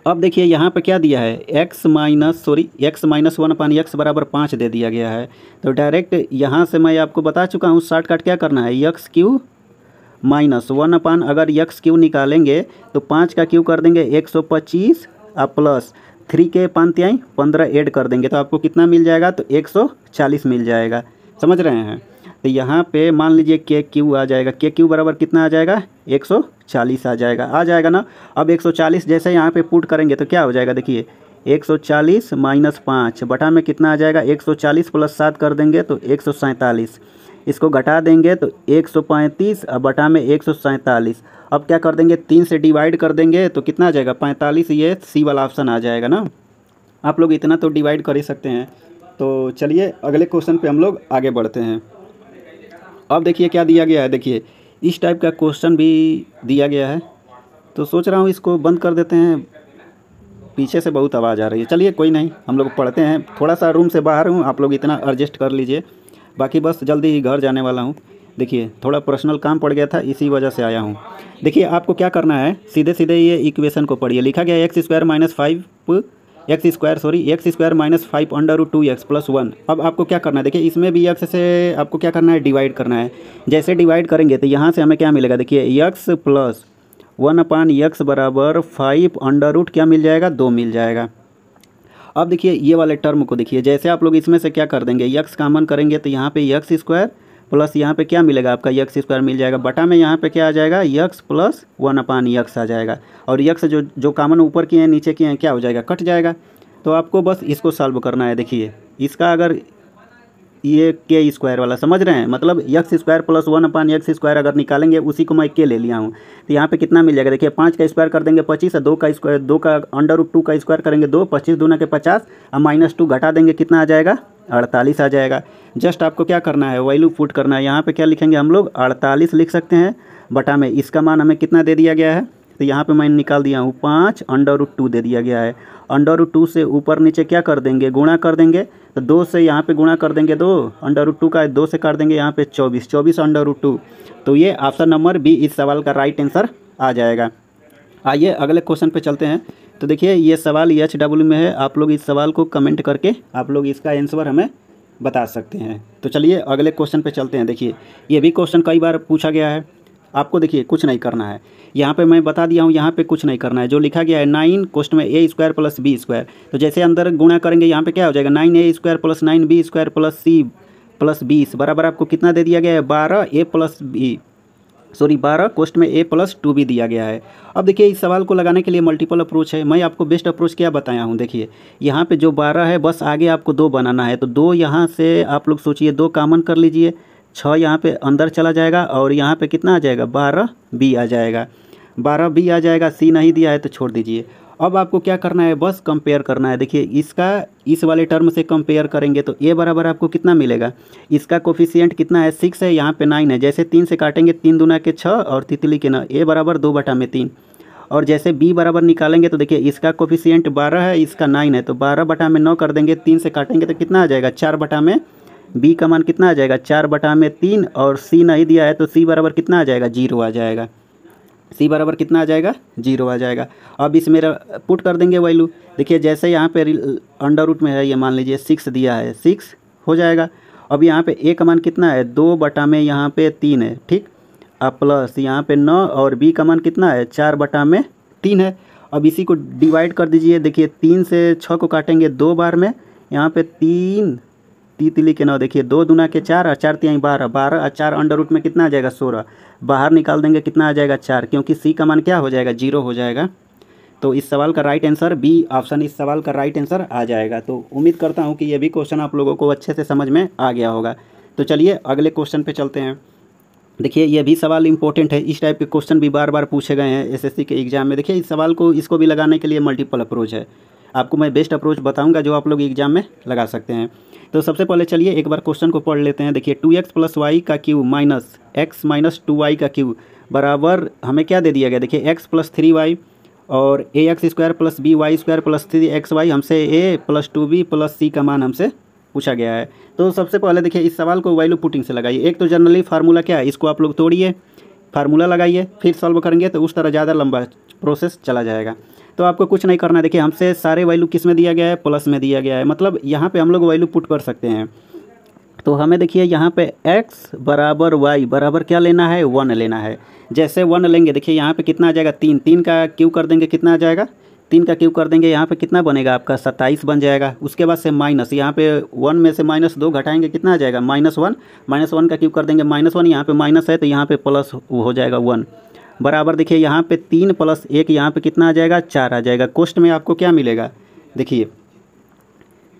अब देखिए यहाँ पे क्या दिया है x minus sorry x minus one upon x बराबर पाँच दे दिया गया है तो डायरेक्ट यहाँ से मैं आपको बता चुका हूँ शॉर्टकट क्या करना है x cube minus one upon अगर यक्स क्यू निकालेंगे तो पाँच का क्यू कर देंगे एक सौ पच्चीस और प्लस थ्री के पानत्याई पंद्रह ऐड कर देंगे तो आपको कितना मिल जाएगा तो एक सौ चालीस मिल जाएगा समझ रहे हैं तो यहाँ पे मान लीजिए के क्यू आ जाएगा के क्यू बराबर कितना आ जाएगा 140 आ जाएगा आ जाएगा ना अब 140 जैसे यहाँ पे पुट करेंगे तो क्या हो जाएगा देखिए 140 माइनस पाँच बटा में कितना आ जाएगा 140 प्लस सात कर देंगे तो एक इसको घटा देंगे तो एक और बटा में एक अब क्या कर देंगे तीन से डिवाइड कर देंगे तो कितना आ जाएगा पैंतालीस ये सी वाला ऑप्शन आ जाएगा ना आप लोग इतना तो डिवाइड कर ही सकते हैं तो चलिए अगले क्वेश्चन पे हम लोग आगे बढ़ते हैं अब देखिए क्या दिया गया है देखिए इस टाइप का क्वेश्चन भी दिया गया है तो सोच रहा हूँ इसको बंद कर देते हैं पीछे से बहुत आवाज़ आ रही है चलिए कोई नहीं हम लोग पढ़ते हैं थोड़ा सा रूम से बाहर हूँ आप लोग इतना एडजस्ट कर लीजिए बाकी बस जल्दी ही घर जाने वाला हूँ देखिए थोड़ा पर्सनल काम पड़ गया था इसी वजह से आया हूँ देखिए आपको क्या करना है सीधे सीधे ये इक्वेशन को पढ़िए लिखा गया x square minus five x square sorry x square minus five under root two x plus one अब आपको क्या करना है देखिए इसमें भी एक्स से आपको क्या करना है डिवाइड करना है जैसे डिवाइड करेंगे तो यहाँ से हमें क्या मिलेगा देखिए x plus one upon x बराबर फाइव अंडर रूट क्या मिल जाएगा दो मिल जाएगा अब देखिए ये वाले टर्म को देखिए जैसे आप लोग इसमें से क्या कर देंगे यक्स कामन करेंगे तो यहाँ पे यक्स स्क्वायर प्लस यहाँ पे क्या मिलेगा आपका यक्स स्क्वायर मिल जाएगा बटा में यहाँ पे क्या आ जाएगा x plus one upon x आ जाएगा और यक्स जो जो कामन ऊपर के हैं नीचे के हैं क्या हो जाएगा कट जाएगा तो आपको बस इसको सॉल्व करना है देखिए इसका अगर ये के स्क्वायर वाला समझ रहे हैं मतलब x square plus one upon x square अगर निकालेंगे उसी को मैं के ले लिया हूँ तो यहाँ पे कितना मिल जाएगा देखिए पाँच का स्क्वायर कर देंगे पच्चीस दो का स्क्वायर दो का अंडर टू का स्क्वायर करेंगे दो पच्चीस दूना के पचास और माइनस टू घटा देंगे कितना आ जाएगा अड़तालीस आ जाएगा जस्ट आपको क्या करना है वैल्यू फूट करना है यहाँ पर क्या लिखेंगे हम लोग अड़तालीस लिख सकते हैं बटा में इसका मान हमें कितना दे दिया गया है तो यहाँ पर मैंने निकाल दिया हूँ पाँच अंडर रूट टू दे दिया गया है अंडर रूट टू से ऊपर नीचे क्या कर देंगे गुणा कर देंगे तो दो से यहाँ पे गुणा कर देंगे दो अंडर रूट टू का दो से कर देंगे यहाँ पे चौबीस चौबीस अंडर रूट टू तो ये ऑप्शन नंबर बी इस सवाल का राइट आंसर आ जाएगा आइए अगले क्वेश्चन पे चलते हैं तो देखिए ये सवाल एच डब्ल्यू में है आप लोग इस सवाल को कमेंट करके आप लोग इसका आंसर हमें बता सकते हैं तो चलिए अगले क्वेश्चन पे चलते हैं देखिए ये भी क्वेश्चन कई बार पूछा गया है आपको देखिए कुछ नहीं करना है यहाँ पे मैं बता दिया हूँ यहाँ पे कुछ नहीं करना है जो लिखा गया है नाइन कोस्ट में a square plus B square तो जैसे अंदर गुणा करेंगे यहाँ पे क्या हो जाएगा nine a square plus nine b square plus c plus बीस बराबर आपको कितना दे दिया गया है बारह ए प्लस बी सॉरी बारह कोस्ट में ए प्लस टू भी दिया गया है अब देखिए इस सवाल को लगाने के लिए मल्टीपल अप्रोच है मैं आपको बेस्ट अप्रोच क्या बताया हूँ देखिए यहाँ पे जो बारह है बस आगे आपको दो बनाना है तो दो यहाँ से आप लोग सोचिए दो कामन कर लीजिए छः यहाँ पे अंदर चला जाएगा और यहाँ पे कितना आ जाएगा बारह बी आ जाएगा बारह बी आ जाएगा सी नहीं दिया है तो छोड़ दीजिए अब आपको क्या करना है बस कंपेयर करना है देखिए इसका इस वाले टर्म से कंपेयर करेंगे तो ए बराबर आपको कितना मिलेगा इसका कोफिशियंट कितना है सिक्स है यहाँ पे नाइन है जैसे तीन से काटेंगे तीन दुना के छः और तितली के नौ ए बराबर दो बटा में तीन और जैसे बी बराबर निकालेंगे तो देखिए इसका कोफिशियंट बारह है इसका नाइन है तो बारह बटा में नौ कर देंगे तीन से काटेंगे तो कितना आ जाएगा चार बटा में बी का मान कितना आ जाएगा चार बटा में तीन और सी नहीं दिया है तो सी बराबर कितना आ जाएगा जीरो आ जाएगा सी बराबर कितना आ जाएगा जीरो आ जाएगा अब इसमें पुट कर देंगे वैल्यू देखिए जैसे यहाँ पे अंडर रूट में है ये मान लीजिए सिक्स दिया है सिक्स हो जाएगा अब यहाँ पे ए का मान कितना है दो बटा में यहाँ पे तीन है ठीक अब प्लस यहाँ पे नौ और बी का मान कितना है चार बटा में तीन है अब इसी को डिवाइड कर दीजिए देखिए तीन से छः को काटेंगे दो बार में यहाँ पे तीन ती तिली के नौ देखिए दो दुना के चार और चार तिहाई बारह बारह और चार अंडर रूट में कितना आ जाएगा सोलह बाहर निकाल देंगे कितना आ जाएगा चार क्योंकि सी का मान क्या हो जाएगा जीरो हो जाएगा तो इस सवाल का राइट आंसर बी ऑप्शन इस सवाल का राइट आंसर आ जाएगा तो उम्मीद करता हूँ कि ये भी क्वेश्चन आप लोगों को अच्छे से समझ में आ गया होगा तो चलिए अगले क्वेश्चन पर चलते हैं देखिए ये भी सवाल इंपॉर्टेंट है इस टाइप के क्वेश्चन भी बार बार पूछे गए हैं एसएससी के एग्जाम में देखिए इस सवाल को इसको भी लगाने के लिए मल्टीपल अप्रोच है आपको मैं बेस्ट अप्रोच बताऊँगा जो आप लोग एग्जाम में लगा सकते हैं तो सबसे पहले चलिए एक बार क्वेश्चन को पढ़ लेते हैं देखिए टू एक्स प्लस वाई का cube minus x minus two y का क्यू बराबर हमें क्या दे दिया गया देखिए एक्स प्लस थ्री वाई और a x square plus b y square plus three x y हमसे a plus two b plus सी का मान हमसे पूछा गया है तो सबसे पहले देखिए इस सवाल को वैल्यू पुटिंग से लगाइए एक तो जनरली फार्मूला क्या है इसको आप लोग तोड़िए फार्मूला लगाइए फिर सॉल्व करेंगे तो उस तरह ज़्यादा लंबा प्रोसेस चला जाएगा तो आपको कुछ नहीं करना है देखिए हमसे सारे वैल्यू किस में दिया गया है प्लस में दिया गया है मतलब यहाँ पे हम लोग वैल्यू पुट कर सकते हैं तो हमें देखिए यहाँ पे x बराबर वाई बराबर क्या लेना है वन लेना है जैसे वन लेंगे देखिए यहाँ पे कितना आ जाएगा तीन तीन का क्यू कर देंगे कितना आ जाएगा तीन का क्यू कर देंगे यहाँ पे कितना बनेगा आपका सत्ताईस बन जाएगा उसके बाद से माइनस यहाँ पे वन में से माइनस दो घटाएंगे कितना आ जाएगा माइनस वन माइनस वन का क्यू कर देंगे माइनस वन यहाँ पे माइनस है तो यहाँ पे प्लस हो जाएगा वन बराबर देखिए यहाँ पे तीन प्लस एक यहाँ पे कितना आ जाएगा चार आ जाएगा कोस्ट में आपको क्या मिलेगा देखिए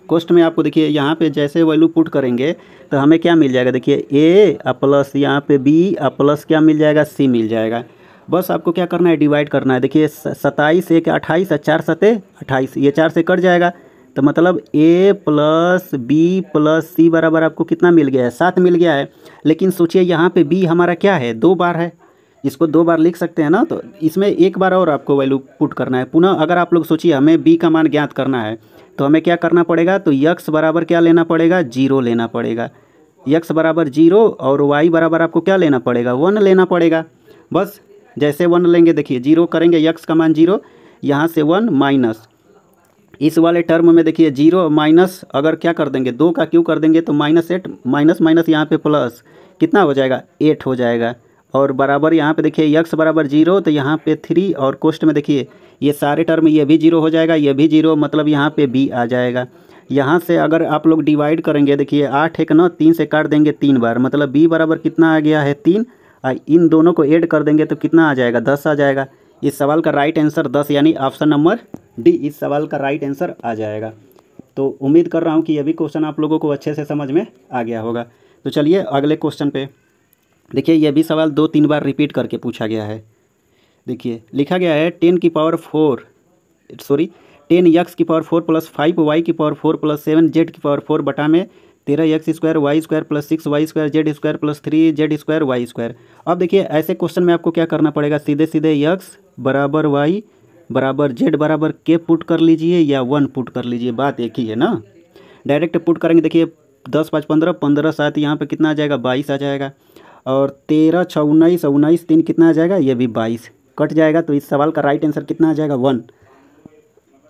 कोस्ट में आपको देखिए यहाँ पे जैसे वैल्यू पुट करेंगे तो हमें क्या मिल जाएगा देखिए ए आ प्लस यहाँ पे बी आ प्लस क्या मिल जाएगा सी मिल जाएगा बस आपको क्या करना है डिवाइड करना है देखिए सत्ताईस एक अट्ठाईस चार सते अट्ठाईस ये चार से कट जाएगा तो मतलब ए प्लस बी प्लस सी बराबर आपको कितना मिल गया है सात मिल गया है लेकिन सोचिए यहाँ पे बी हमारा क्या है दो बार है इसको दो बार लिख सकते हैं ना तो इसमें एक बार और आपको वैल्यू पुट करना है पुनः अगर आप लोग सोचिए हमें बी का मान ज्ञात करना है तो हमें क्या करना पड़ेगा तो यक्स बराबर क्या लेना पड़ेगा जीरो लेना पड़ेगा यक्स बराबर जीरो और वाई बराबर आपको क्या लेना पड़ेगा वन लेना पड़ेगा बस जैसे वन लेंगे देखिए जीरो करेंगे यक्स का मान जीरो यहाँ से वन माइनस इस वाले टर्म में देखिए जीरो माइनस अगर क्या कर देंगे दो का क्यों कर देंगे तो माइनस एट माइनस माइनस यहाँ पे प्लस कितना हो जाएगा एट हो जाएगा और बराबर यहाँ पे देखिए यक्स बराबर जीरो तो यहाँ पे थ्री और कोष्ट में देखिए ये सारे टर्म ये भी जीरो हो जाएगा ये भी जीरो मतलब यहाँ पे बी आ जाएगा यहाँ से अगर आप लोग डिवाइड करेंगे देखिए आठ एक नौ तीन से काट देंगे तीन बार मतलब बी बराबर कितना आ गया है तीन और इन दोनों को एड कर देंगे तो कितना आ जाएगा दस आ जाएगा इस सवाल का राइट आंसर दस यानी ऑप्शन नंबर डी इस सवाल का राइट आंसर आ जाएगा तो उम्मीद कर रहा हूँ कि यह भी क्वेश्चन आप लोगों को अच्छे से समझ में आ गया होगा तो चलिए अगले क्वेश्चन पे देखिए यह भी सवाल दो तीन बार रिपीट करके पूछा गया है देखिए लिखा गया है टेन की power four sorry ten x की power four plus five y की power four plus seven z की पावर फोर बटा में तेरह x square Y square plus six y square z square plus three z square Y square अब देखिए ऐसे question में आपको क्या करना पड़ेगा सीधे सीधे यक्स बराबर वाई बराबर जेड बराबर के पुट कर लीजिए या वन पुट कर लीजिए बात एक ही है ना डायरेक्ट पुट करेंगे देखिए दस पाँच पंद्रह पंद्रह सात यहाँ पर कितना आ जाएगा बाईस आ जाएगा और तेरह छः उन्नीस उन्नीस तीन कितना आ जाएगा ये भी बाईस कट जाएगा तो इस सवाल का राइट आंसर कितना आ जाएगा वन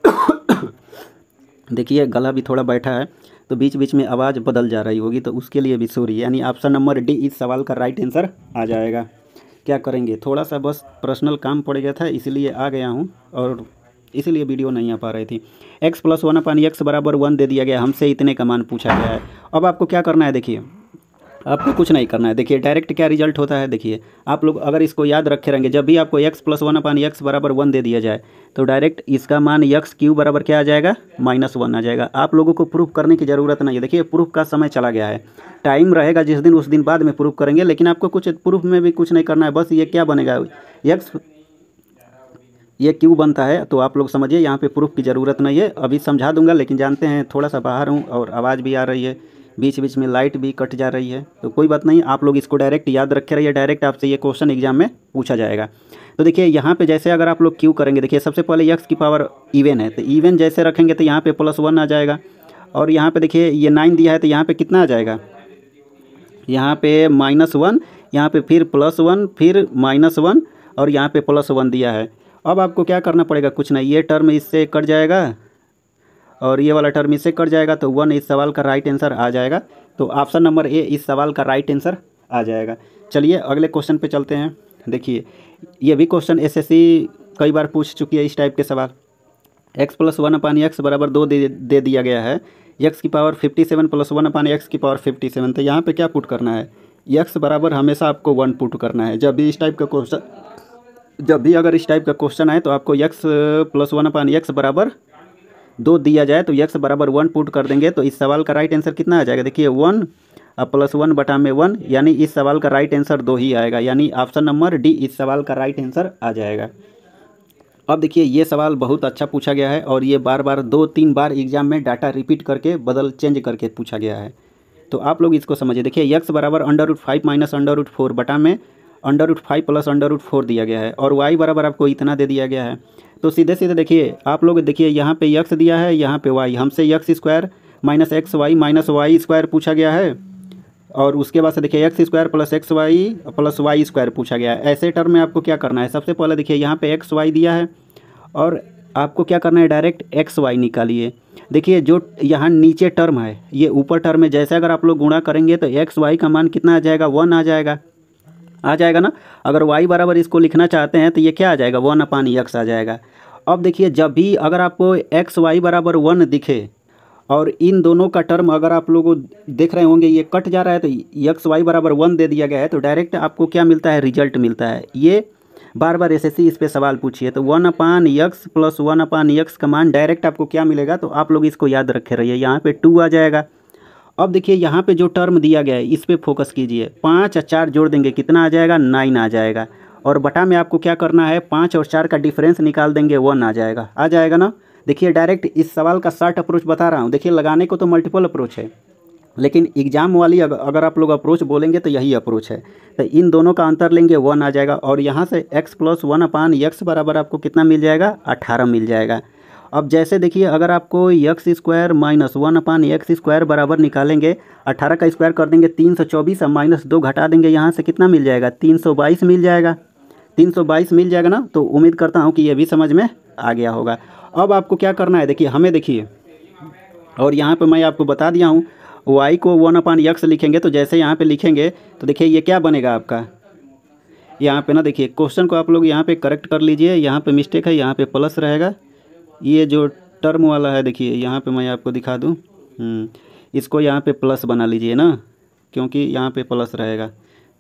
देखिए गला भी थोड़ा बैठा है तो बीच बीच में आवाज़ बदल जा रही होगी तो उसके लिए भी सॉरी यानी ऑप्शन नंबर डी इस सवाल का राइट आंसर आ जाएगा क्या करेंगे थोड़ा सा बस पर्सनल काम पड़ गया था इसलिए आ गया हूँ और इसीलिए वीडियो नहीं आ पा रही थी x plus one upon x बराबर वन दे दिया गया हमसे इतने का मान पूछा गया है अब आपको क्या करना है देखिए आपको कुछ नहीं करना है देखिए डायरेक्ट क्या रिजल्ट होता है देखिए आप लोग अगर इसको याद रखे रहेंगे जब भी आपको x plus one upon x बराबर वन दे दिया जाए तो डायरेक्ट इसका मान यक्स क्यू बराबर क्या आ जाएगा माइनस वन आ जाएगा आप लोगों को प्रूफ करने की ज़रूरत नहीं है देखिए प्रूफ का समय चला गया है टाइम रहेगा जिस दिन उस दिन बाद में प्रूफ करेंगे लेकिन आपको कुछ प्रूफ में भी कुछ नहीं करना है बस ये क्या बनेगा यक्स ये क्यों बनता है तो आप लोग समझिए यहाँ पे प्रूफ की ज़रूरत नहीं है अभी समझा दूंगा लेकिन जानते हैं थोड़ा सा बाहर हूँ और आवाज़ भी आ रही है बीच बीच में लाइट भी कट जा रही है तो कोई बात नहीं आप लोग इसको डायरेक्ट याद रखे रहिए डायरेक्ट आपसे ये क्वेश्चन एग्जाम में पूछा जाएगा तो देखिए यहाँ पे जैसे अगर आप लोग क्यू करेंगे देखिए सबसे पहले यक्स की पावर इवन है तो इवन जैसे रखेंगे तो यहाँ पे प्लस वन आ जाएगा और यहाँ पे देखिए ये नाइन दिया है तो यहाँ पे कितना आ जाएगा यहाँ पे माइनस वन यहाँ पे फिर प्लस वन फिर माइनस वन और यहाँ पे प्लस वन दिया है अब आपको क्या करना पड़ेगा कुछ नहीं ये टर्म इससे कट जाएगा और ये वाला टर्म इसे कट जाएगा तो वन इस सवाल का राइट आंसर आ जाएगा तो ऑप्शन नंबर ए इस सवाल का राइट आंसर आ जाएगा चलिए अगले क्वेश्चन पे चलते हैं देखिए ये भी क्वेश्चन एसएससी कई बार पूछ चुकी है इस टाइप के सवाल x plus one upon x बराबर दो दे, दे दिया गया है एक्स की power fifty seven plus one upon x की पावर फिफ्टी सेवन तो यहाँ पे क्या पुट करना है एक्स बराबर हमेशा आपको वन पुट करना है जब भी इस टाइप का क्वेश्चन जब भी अगर इस टाइप का क्वेश्चन आए तो आपको x plus one upon x बराबर दो दिया जाए तो यक्स बराबर वन पुट कर देंगे तो इस सवाल का राइट आंसर कितना आ जाएगा देखिए वन प्लस वन बटा में वन यानी इस सवाल का राइट आंसर दो ही आएगा यानी ऑप्शन नंबर डी इस सवाल का राइट आंसर आ जाएगा अब देखिए ये सवाल बहुत अच्छा पूछा गया है और ये बार बार दो तीन बार एग्जाम में डाटा रिपीट करके बदल चेंज करके पूछा गया है तो आप लोग इसको समझिए देखिए यक्स बराबर under root five minus under root four बटा में under root five plus under root four दिया गया है और वाई बराबर आपको इतना दे दिया गया है तो सीधे सीधे देखिए आप लोग देखिए यहाँ पे यक्स दिया है यहाँ पे वाई हमसे x square minus x y minus y square पूछा गया है और उसके बाद से देखिए x square plus x Y plus Y square पूछा गया है ऐसे टर्म में आपको क्या करना है सबसे पहले देखिए यहाँ पे एक्स वाई दिया है और आपको क्या करना है डायरेक्ट एक्स वाई निकालिए देखिए जो यहाँ नीचे टर्म है ये ऊपर टर्म है जैसे अगर आप लोग गुणा करेंगे तो एक्स वाई का मान कितना आ जाएगा वन आ जाएगा आ जाएगा ना अगर वाई बराबर इसको लिखना चाहते हैं तो ये क्या आ जाएगा वन अपान यक्स e आ जाएगा अब देखिए जब भी अगर आपको एक्स वाई बराबर वन दिखे और इन दोनों का टर्म अगर आप लोगों देख रहे होंगे ये कट जा रहा है तो यक्स e वाई बराबर वन दे दिया गया है तो डायरेक्ट आपको क्या मिलता है रिजल्ट मिलता है ये बार बार एस इस पर सवाल पूछिए तो one upon x plus one upon x e का मान डायरेक्ट आपको क्या मिलेगा तो आप लोग इसको याद रखे रहिए यहाँ पे टू आ जाएगा अब देखिए यहाँ पे जो टर्म दिया गया है इस पर फोकस कीजिए पाँच और चार जोड़ देंगे कितना आ जाएगा नाइन आ जाएगा और बटा में आपको क्या करना है पाँच और चार का डिफरेंस निकाल देंगे वन आ जाएगा आ जाएगा ना देखिए डायरेक्ट इस सवाल का शार्ट अप्रोच बता रहा हूँ देखिए लगाने को तो मल्टीपल अप्रोच है लेकिन एग्जाम वाली अगर आप लोग अप्रोच बोलेंगे तो यही अप्रोच है तो इन दोनों का अंतर लेंगे वन आ जाएगा और यहाँ से x plus one upon x बराबर आपको कितना मिल जाएगा अट्ठारह मिल जाएगा अब जैसे देखिए अगर आपको x square minus one upon x square बराबर निकालेंगे अट्ठारह का स्क्वायर कर देंगे तीन सौ चौबीस और माइनस दो घटा देंगे यहाँ से कितना मिल जाएगा तीन सौ बाईस मिल जाएगा तीन सौ बाईस मिल जाएगा ना तो उम्मीद करता हूँ कि ये भी समझ में आ गया होगा अब आपको क्या करना है देखिए हमें देखिए और यहाँ पर मैं आपको बता दिया हूँ वाई को वन अपान यक्स लिखेंगे तो जैसे यहाँ पर लिखेंगे तो देखिए ये क्या बनेगा आपका यहाँ पे ना देखिए क्वेश्चन को आप लोग यहाँ पे करेक्ट कर लीजिए यहाँ पे मिस्टेक है यहाँ पे प्लस रहेगा ये जो टर्म वाला है देखिए यहाँ पे मैं आपको दिखा दूँ हम्म, इसको यहाँ पे प्लस बना लीजिए ना क्योंकि यहाँ पे प्लस रहेगा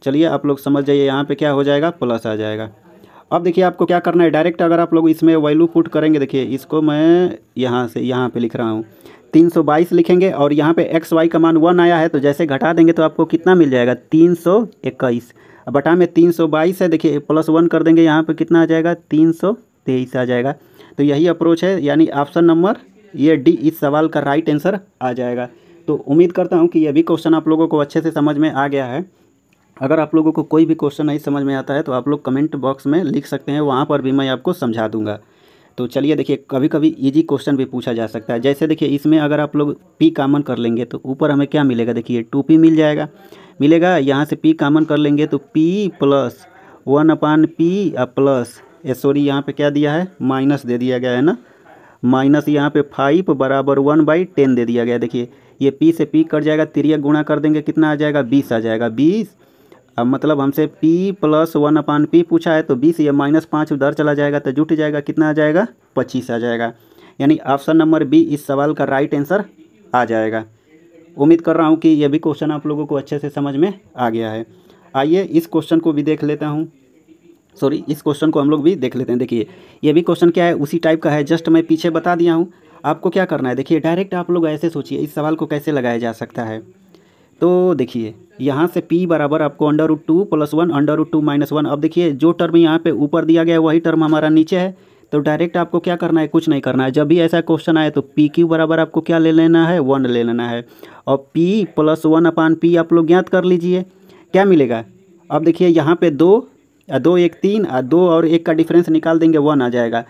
चलिए आप लोग समझ जाइए यहाँ पे क्या हो जाएगा प्लस आ जाएगा अब देखिए आपको क्या करना है डायरेक्ट अगर आप लोग इसमें वैल्यू पुट करेंगे देखिए इसको मैं यहाँ से यहाँ पे लिख रहा हूँ तीन लिखेंगे और यहाँ पर एक्स वाई का मान वन आया है तो जैसे घटा देंगे तो आपको कितना मिल जाएगा तीन बटा में तीन है देखिए प्लस वन कर देंगे यहाँ पर कितना आ जाएगा तीन आ जाएगा तो यही अप्रोच है यानी ऑप्शन नंबर ये डी इस सवाल का राइट आंसर आ जाएगा तो उम्मीद करता हूँ कि यह भी क्वेश्चन आप लोगों को अच्छे से समझ में आ गया है अगर आप लोगों को कोई भी क्वेश्चन नहीं समझ में आता है तो आप लोग कमेंट बॉक्स में लिख सकते हैं वहाँ पर भी मैं आपको समझा दूंगा तो चलिए देखिए कभी कभी इजी क्वेश्चन भी पूछा जा सकता है जैसे देखिए इसमें अगर आप लोग पी कामन कर लेंगे तो ऊपर हमें क्या मिलेगा देखिए टू पी मिल जाएगा मिलेगा यहाँ से पी कामन कर लेंगे तो p plus one upon p plus ये सॉरी यहाँ पे क्या दिया है माइनस दे दिया गया है ना माइनस यहाँ पे फाइव बराबर वन बाई टेन दे दिया गया देखिए ये पी से पी कट जाएगा तिरिया गुणा कर देंगे कितना आ जाएगा बीस आ जाएगा बीस अब मतलब हमसे p plus one upon p पूछा है तो बीस या माइनस पाँच उधर चला जाएगा तो जुट जाएगा कितना आ जाएगा पच्चीस आ जाएगा यानी ऑप्शन नंबर बी इस सवाल का राइट आंसर आ जाएगा उम्मीद कर रहा हूँ कि यह भी क्वेश्चन आप लोगों को अच्छे से समझ में आ गया है आइए इस क्वेश्चन को भी देख लेता हूँ सॉरी इस क्वेश्चन को हम लोग भी देख लेते हैं देखिए ये भी क्वेश्चन क्या है उसी टाइप का है जस्ट मैं पीछे बता दिया हूँ आपको क्या करना है देखिए डायरेक्ट आप लोग ऐसे सोचिए इस सवाल को कैसे लगाया जा सकता है तो देखिए यहाँ से पी बराबर आपको under root two plus one under root two minus one अब देखिए जो टर्म यहाँ पे ऊपर दिया गया है वही टर्म हमारा नीचे है तो डायरेक्ट आपको क्या करना है कुछ नहीं करना है जब भी ऐसा क्वेश्चन आए तो पी क्यू बराबर आपको क्या ले लेना है वन ले लेना है और p plus one upon p आप लोग ज्ञात कर लीजिए क्या मिलेगा अब देखिए यहाँ पे दो दो एक तीन आ दो और एक का डिफरेंस निकाल देंगे वन आ जाएगा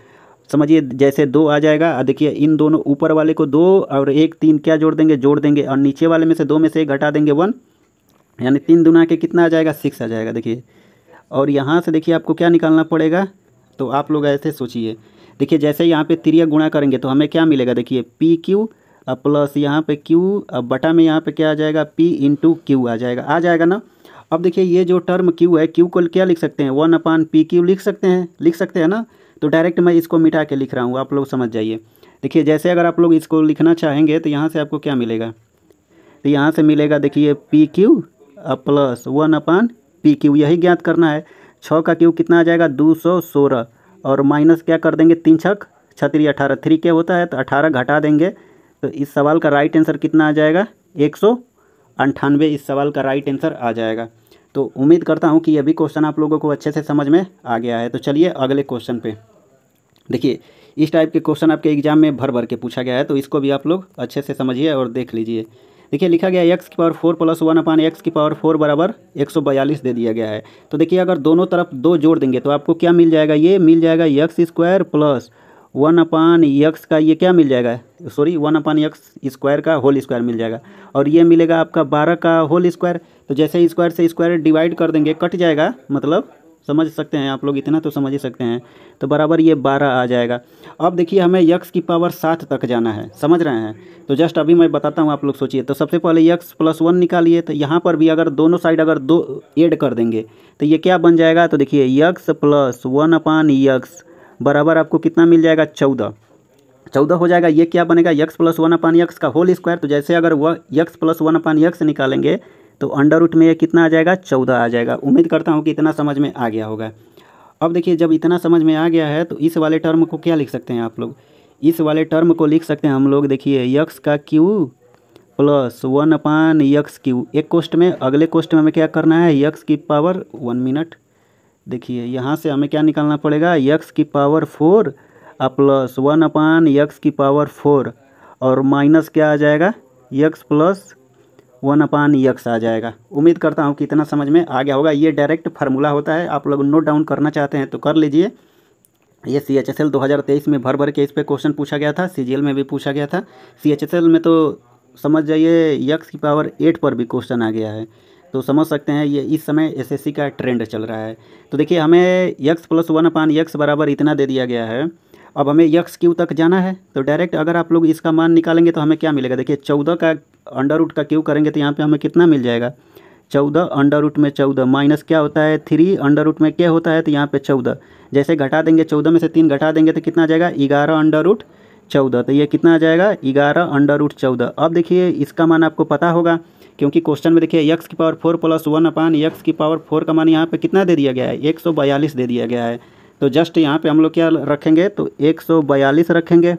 समझिए जैसे दो आ जाएगा और देखिए इन दोनों ऊपर वाले को दो और एक तीन क्या जोड़ देंगे जोड़ देंगे और नीचे वाले में से दो में से एक घटा देंगे वन यानी तीन दुना के कितना आ जाएगा सिक्स आ जाएगा देखिए और यहाँ से देखिए आपको क्या निकालना पड़ेगा तो आप लोग ऐसे सोचिए देखिए जैसे यहाँ पे त्रिया गुणा करेंगे तो हमें क्या मिलेगा देखिए पी क्यू प्लस यहाँ पे क्यू बटा में यहाँ पे क्या आ जाएगा पी इंटू क्यू आ जाएगा आ जाएगा ना अब देखिए ये जो टर्म क्यू है क्यू को क्या लिख सकते हैं वन अपान पी क्यू लिख सकते हैं लिख सकते हैं ना तो डायरेक्ट मैं इसको मिटा के लिख रहा हूँ आप लोग समझ जाइए देखिए जैसे अगर आप लोग इसको लिखना चाहेंगे तो यहाँ से आपको क्या मिलेगा तो यहाँ से मिलेगा देखिए p cube plus one upon p cube यही ज्ञात करना है छः का क्यू कितना आ जाएगा दो सौ सोलह और माइनस क्या कर देंगे तीन छक छत्री अठारह थ्री के होता है तो अठारह घटा देंगे तो इस सवाल का राइट आंसर कितना आ जाएगा एक सौ अंठानवे इस सवाल का राइट आंसर आ जाएगा तो उम्मीद करता हूँ कि यह भी क्वेश्चन आप लोगों को अच्छे से समझ में आ गया है तो चलिए अगले क्वेश्चन पे देखिए इस टाइप के क्वेश्चन आपके एग्जाम में भर भर के पूछा गया है तो इसको भी आप लोग अच्छे से समझिए और देख लीजिए देखिए लिखा गया है एक्स की power four plus one upon x की पावर फोर बराबर एक सौ बयालीस दे दिया गया है तो देखिए अगर दोनों तरफ दो जोड़ देंगे तो आपको क्या मिल जाएगा ये मिल जाएगा x square plus one upon x का ये क्या मिल जाएगा sorry one upon x square का होल स्क्वायर मिल जाएगा और ये मिलेगा आपका बारह का होल स्क्वायर तो जैसे स्क्वायर से स्क्वायर डिवाइड कर देंगे कट जाएगा मतलब समझ सकते हैं आप लोग इतना तो समझ ही सकते हैं तो बराबर ये बारह आ जाएगा अब देखिए हमें यक्स की पावर सात तक जाना है समझ रहे हैं तो जस्ट अभी मैं बताता हूँ आप लोग सोचिए तो सबसे पहले यक्स प्लस वन निकालिए तो यहाँ पर भी अगर दोनों साइड अगर दो एड कर देंगे तो ये क्या बन जाएगा तो देखिए x plus one upon x बराबर आपको कितना मिल जाएगा चौदह चौदह हो जाएगा ये क्या बनेगा x plus one upon x का होल स्क्वायर तो जैसे अगर वह x plus one upon x निकालेंगे तो अंडर रूट में ये कितना आ जाएगा चौदह आ जाएगा उम्मीद करता हूँ कि इतना समझ में आ गया होगा अब देखिए जब इतना समझ में आ गया है तो इस वाले टर्म को क्या लिख सकते हैं आप लोग इस वाले टर्म को लिख सकते हैं हम लोग देखिए यक्स का cube plus one upon x cube एक कोष्ट में अगले कोष्ट में हमें क्या करना है यक्स की पावर वन मिनट देखिए यहाँ से हमें क्या निकालना पड़ेगा यक्स की power four plus one upon x की पावर फोर और माइनस क्या आ जाएगा x plus one upon x आ जाएगा उम्मीद करता हूँ कि इतना समझ में आ गया होगा ये डायरेक्ट फार्मूला होता है आप लोग नोट डाउन करना चाहते हैं तो कर लीजिए ये सी एच एस एल दो हज़ार तेईस में भर भर के इस पर क्वेश्चन पूछा गया था सी जी एल में भी पूछा गया था सी एच एस एल में तो समझ जाइए यक्स की पावर एट पर भी क्वेश्चन आ गया है तो समझ सकते हैं ये इस समय एसएससी का ट्रेंड चल रहा है तो देखिए हमें x plus one upon x बराबर इतना दे दिया गया है अब हमें यक्स क्यू तक जाना है तो डायरेक्ट अगर आप लोग इसका मान निकालेंगे तो हमें क्या मिलेगा देखिए चौदह का अंडर रूट का क्यू करेंगे तो यहाँ पर हमें कितना मिल जाएगा चौदह अंडर रूट में चौदह माइनस क्या होता है थ्री अंडर रूट में क्या होता है तो यहाँ पर चौदह जैसे घटा देंगे चौदह में से तीन घटा देंगे तो कितना आ जाएगा ग्यारह अंडर रूट चौदह तो ये कितना आ जाएगा ग्यारह अंडर रूट चौदह अब देखिए इसका मान आपको पता होगा क्योंकि क्वेश्चन में देखिए यक्स की power four plus one upon x की पावर फोर का मान यहाँ पे कितना दे दिया गया है एक सौ बयालीस दे दिया गया है तो जस्ट यहाँ पे हम लोग क्या रखेंगे तो एक सौ बयालीस रखेंगे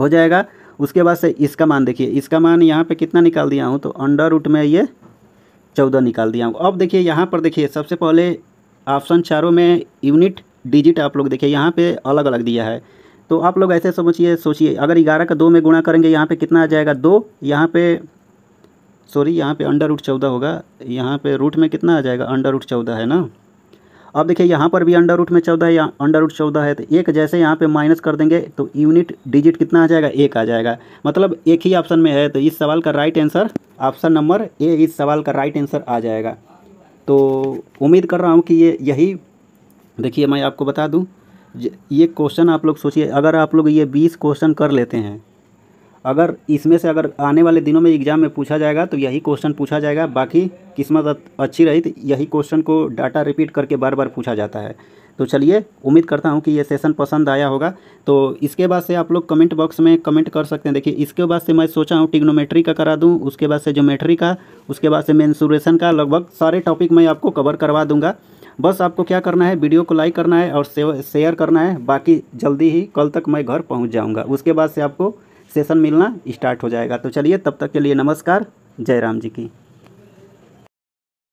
हो जाएगा उसके बाद से इसका मान देखिए इसका मान यहाँ पर कितना निकाल दिया हूँ तो अंडर रूट में ये चौदह निकाल दिया हूँ अब देखिए यहाँ पर देखिए सबसे पहले ऑप्शन चारों में यूनिट डिजिट आप लोग देखिए यहाँ पर अलग अलग दिया है तो आप लोग ऐसे समझिए सोचिए अगर ग्यारह का दो में गुणा करेंगे यहाँ पे कितना आ जाएगा दो यहाँ पे सॉरी यहाँ पे अंडर रूट चौदह होगा यहाँ पे रूट में कितना आ जाएगा अंडर रूट चौदह है ना अब देखिए यहाँ पर भी अंडर रूट में चौदह या अंडर रूट चौदह है तो एक जैसे यहाँ पे माइनस कर देंगे तो यूनिट डिजिट कितना आ जाएगा एक आ जाएगा मतलब एक ही ऑप्शन में है तो इस सवाल का right answer option number A इस सवाल का राइट आंसर आ जाएगा तो उम्मीद कर रहा हूँ कि ये यही देखिए मैं आपको बता दूँ ये क्वेश्चन आप लोग सोचिए अगर आप लोग ये बीस क्वेश्चन कर लेते हैं अगर इसमें से अगर आने वाले दिनों में एग्ज़ाम में पूछा जाएगा तो यही क्वेश्चन पूछा जाएगा बाकी किस्मत अच्छी रही तो यही क्वेश्चन को डाटा रिपीट करके बार बार पूछा जाता है तो चलिए उम्मीद करता हूँ कि ये सेशन पसंद आया होगा तो इसके बाद से आप लोग कमेंट बॉक्स में कमेंट कर सकते हैं देखिए इसके बाद से मैं सोचा हूँ टिग्नोमेट्री का करा दूँ उसके बाद से ज्योमेट्री का उसके बाद से मेन्सुरेशन का लगभग सारे टॉपिक मैं आपको कवर करवा दूँगा बस आपको क्या करना है वीडियो को लाइक करना है और शेयर करना है बाकी जल्दी ही कल तक मैं घर पहुँच जाऊँगा उसके बाद से आपको सेशन मिलना स्टार्ट हो जाएगा तो चलिए तब तक के लिए नमस्कार जय राम जी की